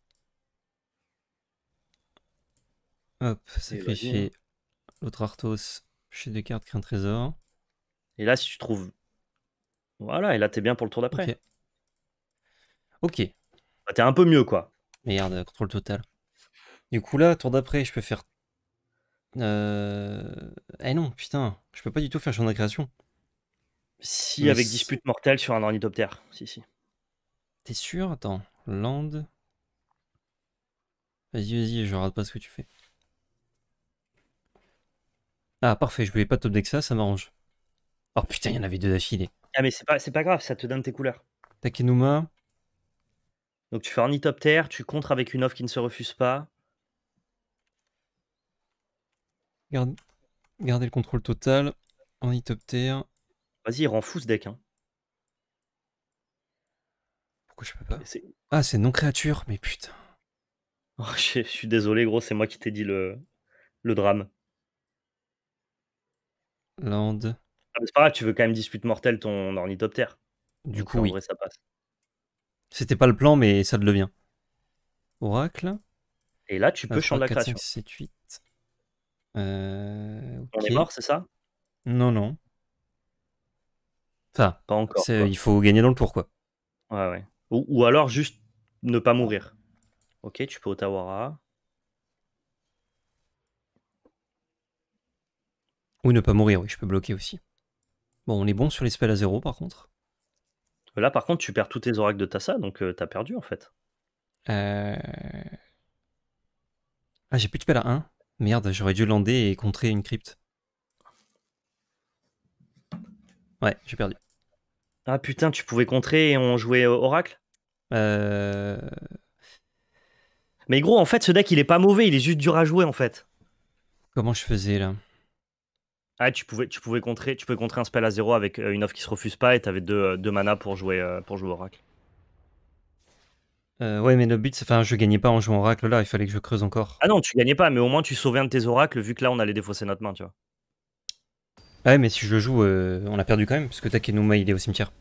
Hop, sacrifier hein. l'autre Arthos. Chez deux cartes, crée un trésor. Et là, si tu trouves voilà, et là, t'es bien pour le tour d'après. Ok. Bah, t'es un peu mieux, quoi. Merde, contrôle total. Du coup, là, tour d'après, je peux faire. Euh... Eh non, putain, je peux pas du tout faire champ de création. Si, avec dispute mortelle sur un ornithoptère. Si, si. T'es sûr Attends, land. Vas-y, vas-y, je rate pas ce que tu fais. Ah, parfait, je voulais pas top deck ça, ça m'arrange. Oh putain, il y en avait deux d'affilée. Ah, mais c'est pas, pas grave, ça te donne tes couleurs. Takenuma. Donc tu fais E-Top-Terre, tu contres avec une offre qui ne se refuse pas. Garder le contrôle total. E-Top-Terre. Vas-y, il rend fou ce deck. Hein. Pourquoi je peux pas Ah, c'est non créature, mais putain. Oh, je, suis désolé, gros, c'est moi qui t'ai dit le, le drame. Land. Ah, c'est pas grave, tu veux quand même dispute mortelle ton ornithoptère. Du coup, en oui. vrai, ça passe. C'était pas le plan, mais ça devient. Oracle. Et là, tu peux changer la création. Euh, On est mort, c'est ça Non, non. ça pas encore. Il faut gagner dans le tour, quoi. Ou, alors juste ne pas mourir. Ok, tu peux Otawara. Ou ne pas mourir, oui, je peux bloquer aussi on est bon sur les spells à zéro par contre. Là, par contre, tu perds tous tes oracles de Tassa, donc euh, t'as perdu en fait. Euh... Ah, j'ai plus de spells à 1. Merde, j'aurais dû lander et contrer une crypte. Ouais, j'ai perdu. Ah putain, tu pouvais contrer et on jouait euh, Oracle Euh. Mais gros, en fait, ce deck, il est pas mauvais, il est juste dur à jouer en fait. Comment je faisais là ah, tu pouvais, tu pouvais contrer, tu contrer un spell à 0 avec euh, une offre qui se refuse pas et t'avais deux, euh, deux mana pour jouer, euh, pour jouer Oracle. ouais, mais notre but, c'est. Enfin, je gagnais pas en jouant Oracle là, il fallait que je creuse encore. Ah non, tu gagnais pas, mais au moins tu sauvais un de tes oracles vu que là on allait défausser notre main, tu vois. Ah ouais, mais si je le joue, on a perdu quand même, parce que Takenuma il est au cimetière.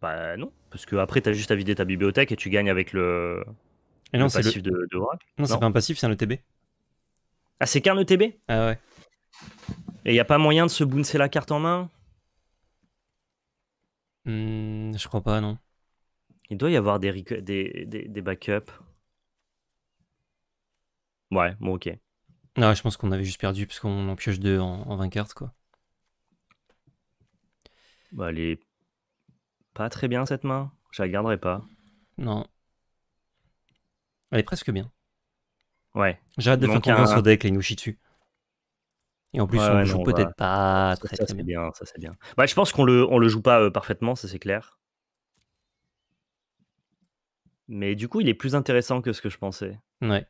Bah non, parce que après t'as juste à vider ta bibliothèque et tu gagnes avec le. passif de, Oracle. Non, non. c'est pas un passif, c'est un ETB. Ah, c'est qu'un ETB Ah ouais. Et il n'y a pas moyen de se bouncer la carte en main hmm, Je crois pas, non. Il doit y avoir des, des, des, backups. Ouais, bon, ok. Ah, je pense qu'on avait juste perdu parce qu'on en pioche deux en, en 20 cartes, quoi. Bah, elle est pas très bien cette main. Je la garderai pas. Non. Elle est presque bien. Ouais. hâte de faire confiance un... au deck et il nous dessus. Et en plus, on joue peut-être bah, pas très, bien. Ça, c'est bien. Bah, je pense qu'on le, le joue pas euh, parfaitement, ça c'est clair. Mais du coup, il est plus intéressant que ce que je pensais. Ouais.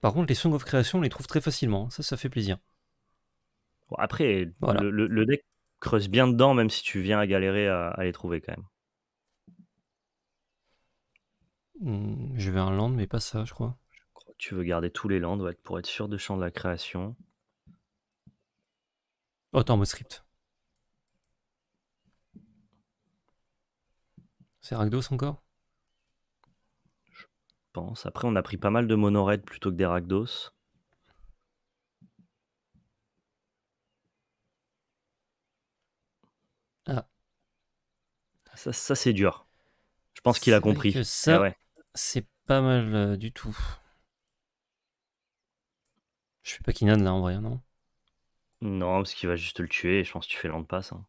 Par contre, les Song of Creation, on les trouve très facilement. Hein. Ça, ça fait plaisir. après, le, deck creuse bien dedans, même si tu viens à galérer à les trouver quand même. Hmm, je vais un land, mais pas ça, je crois. tu veux garder tous les lands pour être sûr de champ de la création. Autant attends, mode script. C'est Ragdos encore Je pense. Après, on a pris pas mal de monoraids plutôt que des Ragdos. Ah. Ça, c'est dur. Je pense qu'il a compris. Ça, ah c'est pas mal euh, du tout. Je fais pas Kinan là en vrai, non Non, parce qu'il va juste le tuer et je pense que tu fais l'an de passe. Hein.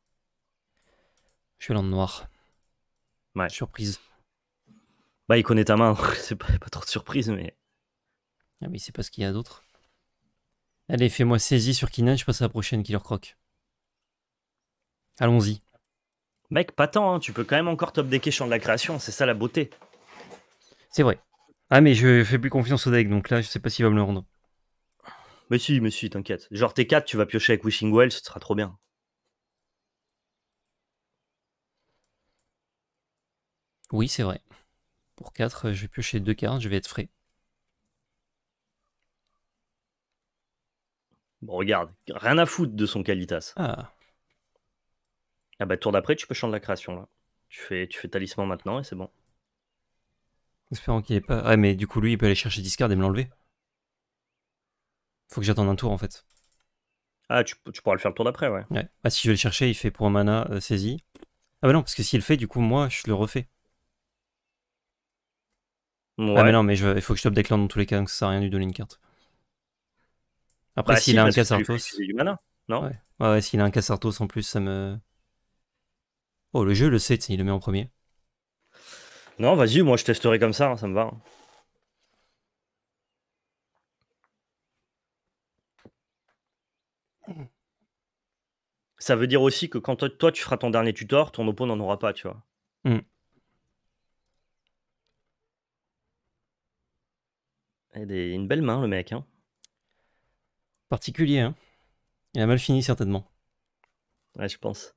Je fais de noir. Ouais. Surprise. Bah, il connaît ta main, c'est pas, trop de surprise, mais. Ah, mais c'est parce qu'il y a d'autres. Allez, fais-moi saisie sur Kinan, je passe à la prochaine qui leur croque. Allons-y. Mec, pas tant, hein, tu peux quand même encore top decker champ de la création, c'est ça la beauté. C'est vrai. Ah, mais je fais plus confiance au deck, donc là, je sais pas s'il va me le rendre. Mais si, mais si, t'inquiète. Genre tes 4 tu vas piocher avec Wishing Well, ce sera trop bien. Oui, c'est vrai. Pour 4, euh, je vais piocher 2 cartes, je vais être frais. Bon, regarde, rien à foutre de son Qualitas. Ah. ah. bah, tour d'après, tu peux changer la création, là. Tu fais, tu fais talisman maintenant et c'est bon. Espérons qu'il est pas... Ouais, mais du coup, lui, il peut aller chercher Discard et me l'enlever. Faut que j'attende un tour, en fait. Ah, tu, pourras le faire le tour d'après, ouais. ouais. Ah, si je vais le chercher, il fait pour un mana euh, saisi. Ah bah non, parce que s'il le fait, du coup, moi, je le refais. Ah, ouais. Ah mais non, mais je, il faut que je top deckland dans tous les cas, donc ça sert à rien de lui donner une carte. Après, bah, s'il a un Cassartos... du mana, non ouais. ouais, s'il a un Cassartos en plus, ça me... Oh, le jeu le sait, il le met en premier. Non, vas-y, moi je testerai comme ça, hein, ça me va. Ça veut dire aussi que quand toi tu feras ton dernier tutor, ton oppo n'en aura pas, tu vois. Il hmm. Et eh, Une belle main, le mec. Hein. Particulier, hein. Il a mal fini, certainement. Ouais, je pense.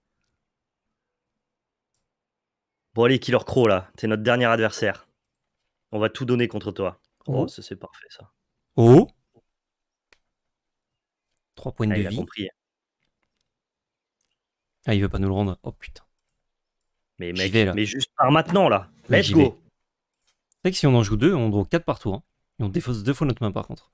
Bon, allez, Killer Crow, là, t'es notre dernier adversaire. On va tout donner contre toi. Oh, oh ça c'est parfait, ça. Oh 3 points de ah, vie. Ah, il veut pas nous le rendre. Oh putain. Mais mec, mais juste par maintenant, là. Let's go C'est que si on en joue deux, on draw 4 par tour. Hein. Et on défausse deux fois notre main, par contre.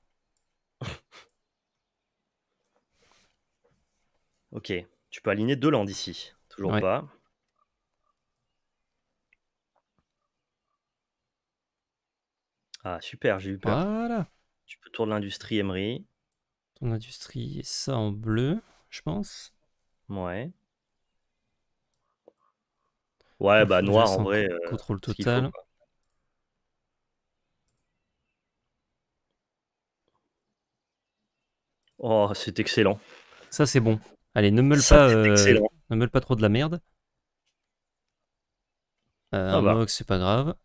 ok, tu peux aligner deux landes ici. Toujours pas. Ah, super, j'ai eu peur. Tu peux tourner l'industrie, Emery. Ton industrie, ça en bleu, je pense. Ouais. Ouais, bah noir en vrai. Euh, contrôle total. oh, c'est excellent. Ça, c'est bon. Allez, ne meule pas, euh, ne meule pas trop de la merde. Euh, c'est pas grave.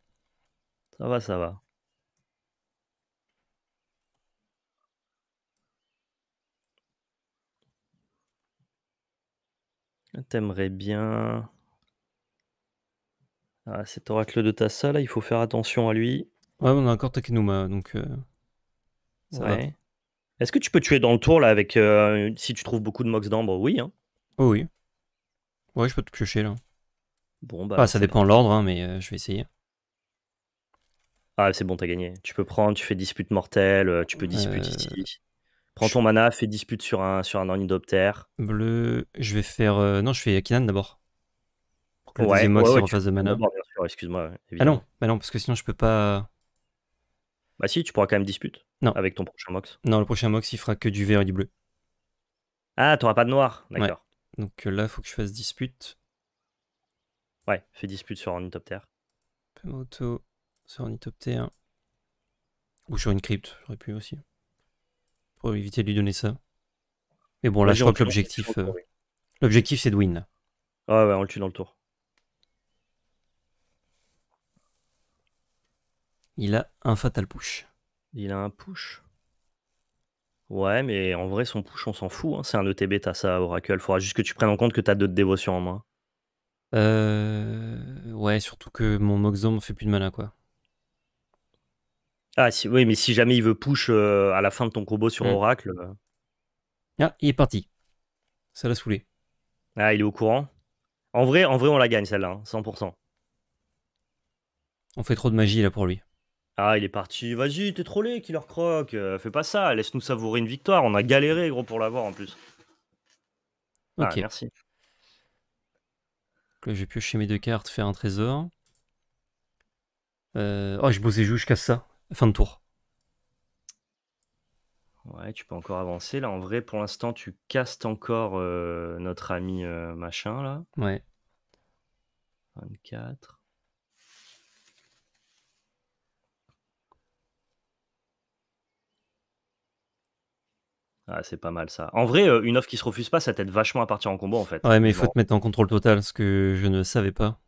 Ça va, ça va. T'aimerais bien. Ah, cet oracle de Tassa, là, il faut faire attention à lui. Ouais, on a encore Takenuma, donc. euh, Est-ce que tu peux tuer dans le tour, là, avec. Euh, si tu trouves beaucoup de mox d'ambre Oui, hein. Oh oui. Ouais, je peux te piocher là. Bon, bah. Ah, ça dépend de l'ordre, hein, mais euh, je vais essayer. Ah, c'est bon, t'as gagné. Tu peux prendre, tu fais dispute mortelle, euh, tu peux dispute ici. Prends ton mana, fais dispute sur un, sur un Bleu, je vais faire. Euh, non, je fais Yakinan d'abord. Pour mox en de mana. excuse-moi. Ah non, ah non, parce que sinon je peux pas. Bah si, tu pourras quand même dispute Non. avec ton prochain mox. Non, le prochain mox il fera que du vert et du bleu. Ah, t'auras pas de noir, d'accord. Donc là, euh, là, faut que je fasse dispute. Ouais. fais dispute sur ornithoptère. moto sur Ornithopter Ou sur une crypte, j'aurais pu aussi pour éviter de lui donner ça. Mais bon, là, je crois que l'objectif, euh, l'objectif, c'est de win. Ah ouais, on le tue dans le tour. Il a un fatal push. Il a un push. Ouais, mais en vrai, son push, on s'en fout. Hein. C'est un ETB, t'as ça, Oracle. Faudra juste que tu prennes en compte que t'as deux de dévotion en main. Euh... Ouais, surtout que mon me fait plus de mal à quoi. Ah oui, mais si jamais il veut push euh, à la fin de ton combo sur mm. Oracle. Euh. Ah, il est parti. Ça l'a saoulé. Ah, il est au courant. En vrai, en vrai on la gagne celle-là, 100%. Hein, on fait trop de magie là pour lui. Ah, il est parti. Vas-y, t'es trollé, Killer leur croque euh, fais pas ça. Laisse-nous savourer une victoire. On a galéré, gros, pour l'avoir en plus. Ah, ok. merci. Là, je vais piocher mes deux cartes, faire un trésor. Oh, je bosse et joue, je casse ça fin de tour. Ouais, tu peux encore avancer. Là, en vrai, pour l'instant, tu castes encore euh, notre ami euh, machin, là. Ouais. 24. Ah, c'est pas mal ça. En vrai, euh, une offre qui se refuse pas, ça t'aide vachement à partir en combo en fait. Ouais, mais il faut te mettre en contrôle total, ce que je ne savais pas.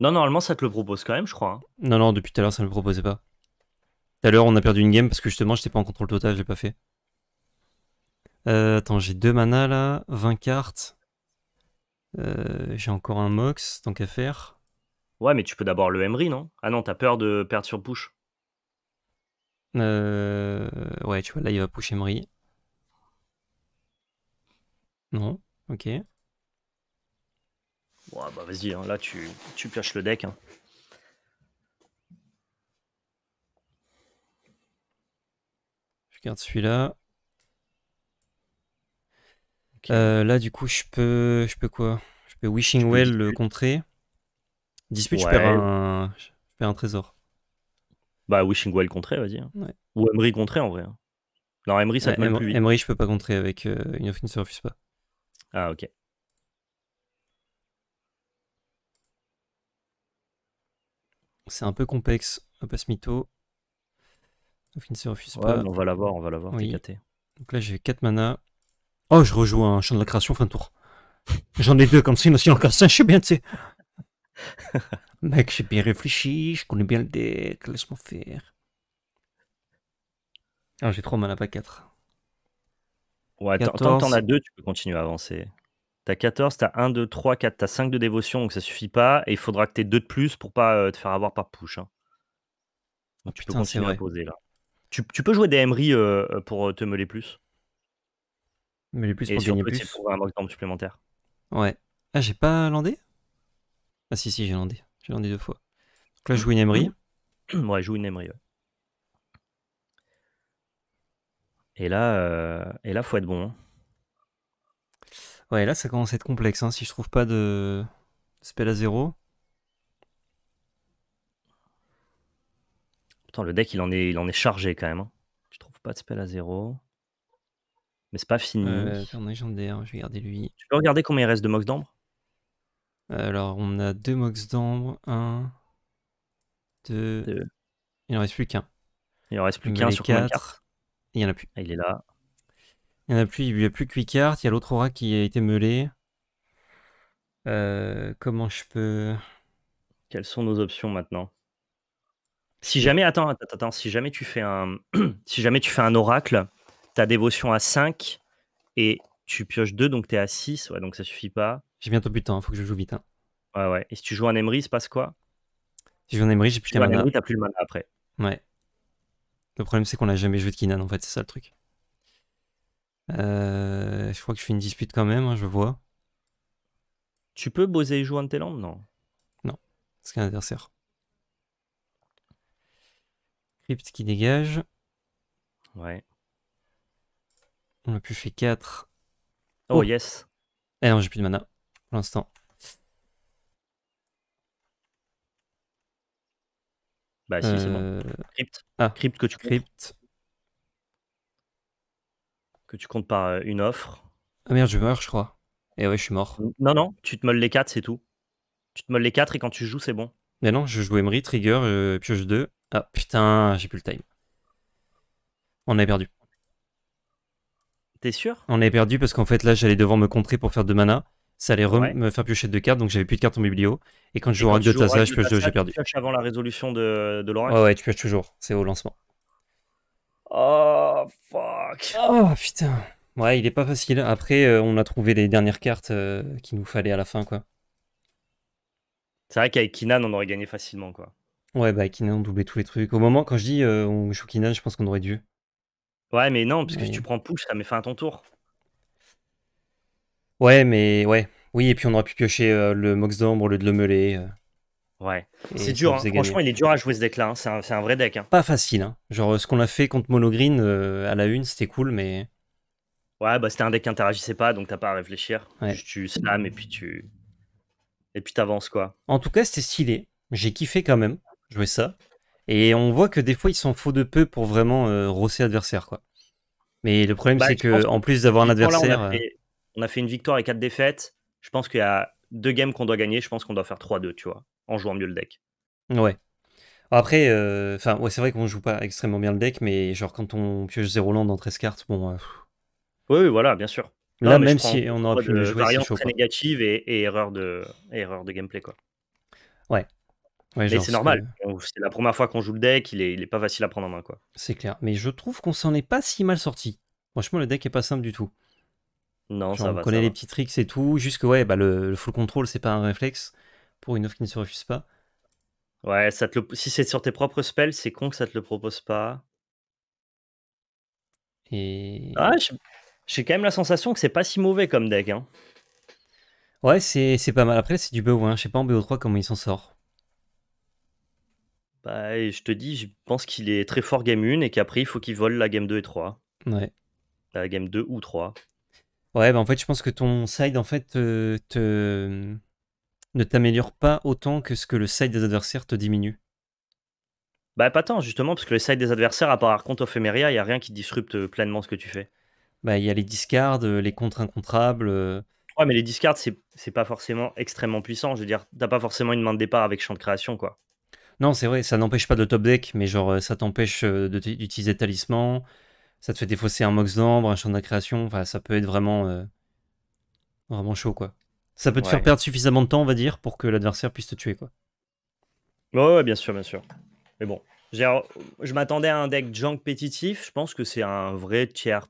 Non, normalement, ça te le propose quand même, je crois. Hein. Non, non, depuis tout à l'heure, ça ne me proposait pas. Tout à l'heure, on a perdu une game parce que justement, j'étais pas en contrôle total, j'ai pas fait. Euh, attends, j'ai deux manas là, 20 cartes. Euh, j'ai encore un Mox, tant qu'à faire. Ouais, mais tu peux d'abord le Emery, non Ah non, t'as peur de perdre sur push. Euh, ouais, tu vois, là, il va push Emery. Non, ok bah vas-y, hein. là tu, tu pioches le deck. Hein. Je garde celui-là. Euh, là, du coup, je peux, je peux quoi Je peux Wishing Well le contrer. Dispute, je, perds un, je un trésor. Bah, Wishing Well contrer, vas-y. Hein. Ou Emery contrer en vrai. Non, Emery, ça je peux pas contrer avec euh, une offensive refuse pas. Ah, ok. C'est un peu complexe, on passe mytho. il ne se refuse pas. On va l'avoir, on va l'avoir, Donc là j'ai 4 mana. Oh, je rejoue un champ de la création fin de tour. J'en ai deux comme ça, sinon encore 5, je suis bien, tu sais. Mec, j'ai bien réfléchi, je connais bien le deck, laisse-moi faire. Ah, j'ai 3 mana, pas 4. Ouais, tant que t'en as deux, tu peux continuer à avancer. T'as 14, t'as 1, 2, 3, 4, t'as 5 de dévotion, donc ça suffit pas. Et il faudra que t'aies 2 de plus pour pas euh, te faire avoir par push. Hein. Donc tu peux continuer à poser là. Tu, peux jouer des Emery euh, euh, pour te meuler plus. Meuler plus et pour gagner plus. pour un maximum supplémentaire. Ouais. Ah, j'ai pas landé Ah, si, si, j'ai landé. J'ai landé deux fois. Donc là, je joue une Emery. ouais, je joue une Emery, ouais. Et là, euh... et là, faut être bon. Hein. Ouais, là, ça commence à être complexe, hein, si je trouve pas de... spell à zéro. Putain, le deck, il en est, il en est chargé quand même. Hein. Je trouve pas de spell à zéro. Mais c'est pas fini. Euh, je vais garder lui. Tu peux regarder combien il reste de Mox d'Ambre Alors, on a deux Mox d'Ambre. Un, deux. Il en reste plus qu'un. Il en reste plus qu'un sur quatre. Il y en a plus. Ah, il est là. Il n'y a plus, il 8 a plus il y a l'autre oracle qui a été meulé. Euh, comment je peux. Quelles sont nos options maintenant Si jamais, attends, attends, attends, si jamais tu fais un, si jamais tu fais un oracle, ta dévotion à 5 et tu pioches 2, donc t'es à 6, ouais, donc ça suffit pas. J'ai bientôt plus de temps, il hein. faut que je joue vite. Hein. Ouais, ouais. Et si tu joues un Emery, il se passe quoi Si je joue un Emery, j'ai plus de mana. t'as plus le mana après. Ouais. Le problème, c'est qu'on n'a jamais joué de Kinan, en fait, c'est ça le truc. Euh, je crois que je fais une dispute quand même, hein, je vois. Tu peux bosser et jouer en Thaïlande Non. Non, c'est un adversaire. Crypt qui dégage. Ouais. On a pu fait 4. Oh, yes. Eh non, j'ai plus de mana pour l'instant. Bah si, c'est bon. Euh, Crypt. Ah. Crypt que tu Crypt que tu comptes par euh, une offre. Ah merde, je meurs, je crois. Et eh ouais, je suis mort. Non, non, tu te molles les 4, c'est tout. Tu te molles les 4 et quand tu joues, c'est bon. Mais non, je joue Emery, Trigger, euh, pioche 2. Ah putain, j'ai plus le time. On a perdu. T'es sûr On a perdu parce qu'en fait là j'allais devant me contrer pour faire de mana. Ça allait me faire piocher 2 cartes, donc j'avais plus de cartes en biblio. Et quand je joue un de je pioche 2, j'ai perdu. Tu pioches avant la résolution de, de l'oracle Ouais, tu pioches toujours, c'est au lancement. Oh fuck. Oh putain. Ouais, il est pas facile. Après, euh, on a trouvé les dernières cartes euh, qu'il nous fallait à la fin, quoi. C'est vrai qu'avec Kinan, on aurait gagné facilement, quoi. Ouais, bah, avec Kinan, on doublait tous les trucs. Au moment, quand je dis euh, on joue Kinan, je pense qu'on aurait dû. Ouais, mais non, parce que si tu prends push, ça met fin à ton tour. Ouais, mais ouais. Oui, et puis on aurait pu piocher le Mox d'ombre au lieu de le meuler. Ouais, c'est dur. Hein. Franchement, il est dur à jouer ce deck-là. Hein. C'est un, vrai deck. Hein. Pas facile. Genre, ce qu'on a fait contre Monogreen euh, à la une, c'était cool, mais. Ouais, bah c'était un deck qui interagissait pas, donc t'as pas à réfléchir. Tu, slams et puis tu. Et puis t'avances, quoi. En tout cas, c'était stylé. J'ai kiffé quand même jouer ça. Et on voit que des fois, ils s'en faut de peu pour vraiment euh, rosser l'adversaire, quoi. Mais le problème, bah, c'est que, en plus d'avoir un adversaire. on, a fait, on a fait une victoire et quatre défaites. Je pense qu'il y a deux games qu'on doit gagner, je pense qu'on doit faire 3-2, tu vois, en jouant mieux le deck. Ouais. Après, euh, c'est vrai qu'on joue pas extrêmement bien le deck, mais genre quand on pioche 0 land dans 13 cartes, bon. Euh, oui, voilà, bien sûr. Là, même si on aurait pu le euh, jouer, très négative et, erreur de, et erreur de gameplay, quoi. Ouais. mais c'est normal. C'est la première fois qu'on joue le deck, il est, il est pas facile à prendre en main, quoi. C'est clair. Mais je trouve qu'on s'en est pas si mal sorti. Franchement, le deck est pas simple du tout. Non, ça on connaît les petits tricks et tout. Juste que ouais, bah, le, full control, c'est pas un réflexe pour une offre qui ne se refuse pas. Ouais, ça si c'est sur tes propres spells, c'est con que ça te le propose pas. Et. Ah, j'ai quand même la sensation que c'est pas si mauvais comme deck. Hein. Ouais, c'est pas mal. Après, c'est du BO1. Hein. Je sais pas en BO3 comment il s'en sort. Bah, je te dis, je pense qu'il est très fort game 1 et qu'après, il faut qu'il vole la game 2 et 3. Ouais. La game 2 ou 3. Ouais, bah en fait, je pense que ton side, en fait, te, ne t'améliore pas autant que ce que le side des adversaires te diminue. Bah, pas tant, justement, parce que le side des adversaires, à part contre Ephemeria, il n'y a rien qui disrupte euh, pleinement ce que tu fais. Bah, il y a les discards, euh, les contre incontrables. Euh. Ouais, mais les discards, c'est pas forcément extrêmement puissant. Je veux dire, t'as pas forcément une main de départ avec champ de création, quoi. Non, c'est vrai, ça n'empêche pas de top deck, mais genre, ça t'empêche d'utiliser talisman, ça te fait défausser un mox d'ambre, un champ de la création. Enfin, ça peut être vraiment, euh, vraiment chaud, quoi. Ça peut te faire perdre suffisamment de temps, on va dire, pour que l'adversaire puisse te tuer, quoi. Ouais, ouais, bien sûr, bien sûr. Mais bon, je m'attendais à un deck junk pétitif. Je pense que c'est un vrai tiers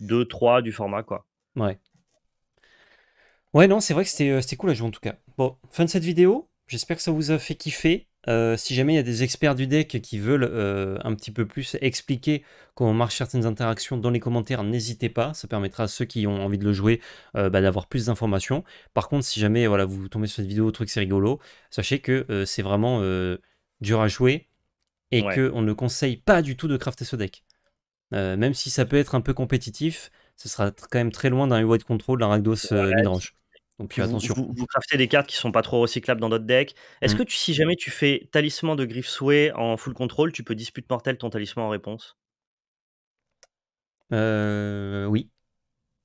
2-3 du format, quoi. Ouais. Ouais, non, c'est vrai que euh, c'était cool à jouer en tout cas. Bon, fin de cette vidéo. J'espère que ça vous a fait kiffer. Euh, si jamais il y a des experts du deck qui veulent euh, un petit peu plus expliquer comment marchent certaines interactions dans les commentaires, n'hésitez pas. Ça permettra à ceux qui ont envie de le jouer euh, bah, d'avoir plus d'informations. Par contre, si jamais voilà, vous tombez sur cette vidéo, truc c'est rigolo, sachez que c'est vraiment dur à jouer et qu'on ne conseille pas du tout de crafter ce deck. même si ça peut être un peu compétitif, ce sera quand même très loin d'un U-Wide control, d'un Ragdos midrange vous, attention. Vous, craftez des cartes qui ne sont pas trop recyclables dans d'autres decks. Est-ce mmh. que si jamais tu fais talisman de griffe en full control, tu peux dispute mortel ton talisman en réponse euh, Oui.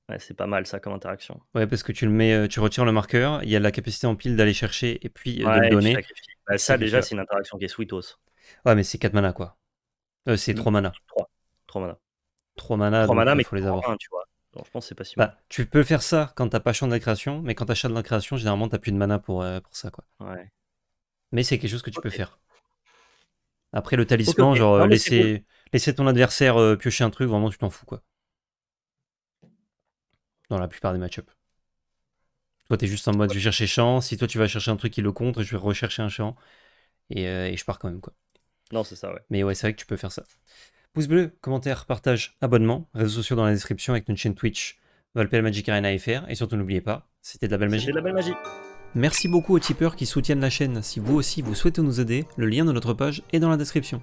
Ouais, c'est pas mal ça comme interaction. Ouais, parce que tu le mets, euh, tu retires le marqueur, il y a la capacité en pile d'aller chercher et puis euh, de le donner. Bah, ça déjà c'est une interaction qui est sweetos. Ouais, mais c'est 4 mana quoi. Euh, c'est 3 mmh. mana. 3. mana. 3 mana, 3 mana euh, faut les avoir. tu vois je pense c'est pas si bah, tu peux faire ça quand t'as pas champ de la création, mais quand t'as champ de la création, généralement t'as plus de mana pour, euh, pour ça. quoi. Mais c'est quelque chose que tu peux faire. Après le talisman, genre euh, laisser, laisser ton adversaire euh, piocher un truc, vraiment tu t'en fous quoi. Dans la plupart des match-ups. Toi t'es juste en mode je vais chercher champ, si toi tu vas chercher un truc qui le contre, je vais rechercher un champ. Et, je pars quand même quoi. Non, c'est ça, ouais. Mais ouais, c'est vrai que tu peux faire ça. Pouce bleu, commentaire, partage, abonnement, réseaux sociaux dans la description avec notre chaîne Twitch, Valpel Magic Arena FR, et surtout n'oubliez pas, c'était de la belle magie. C'était de la belle magie. Merci beaucoup aux tipeurs qui soutiennent la chaîne. Si vous aussi vous souhaitez nous aider, le lien de notre page est dans la description.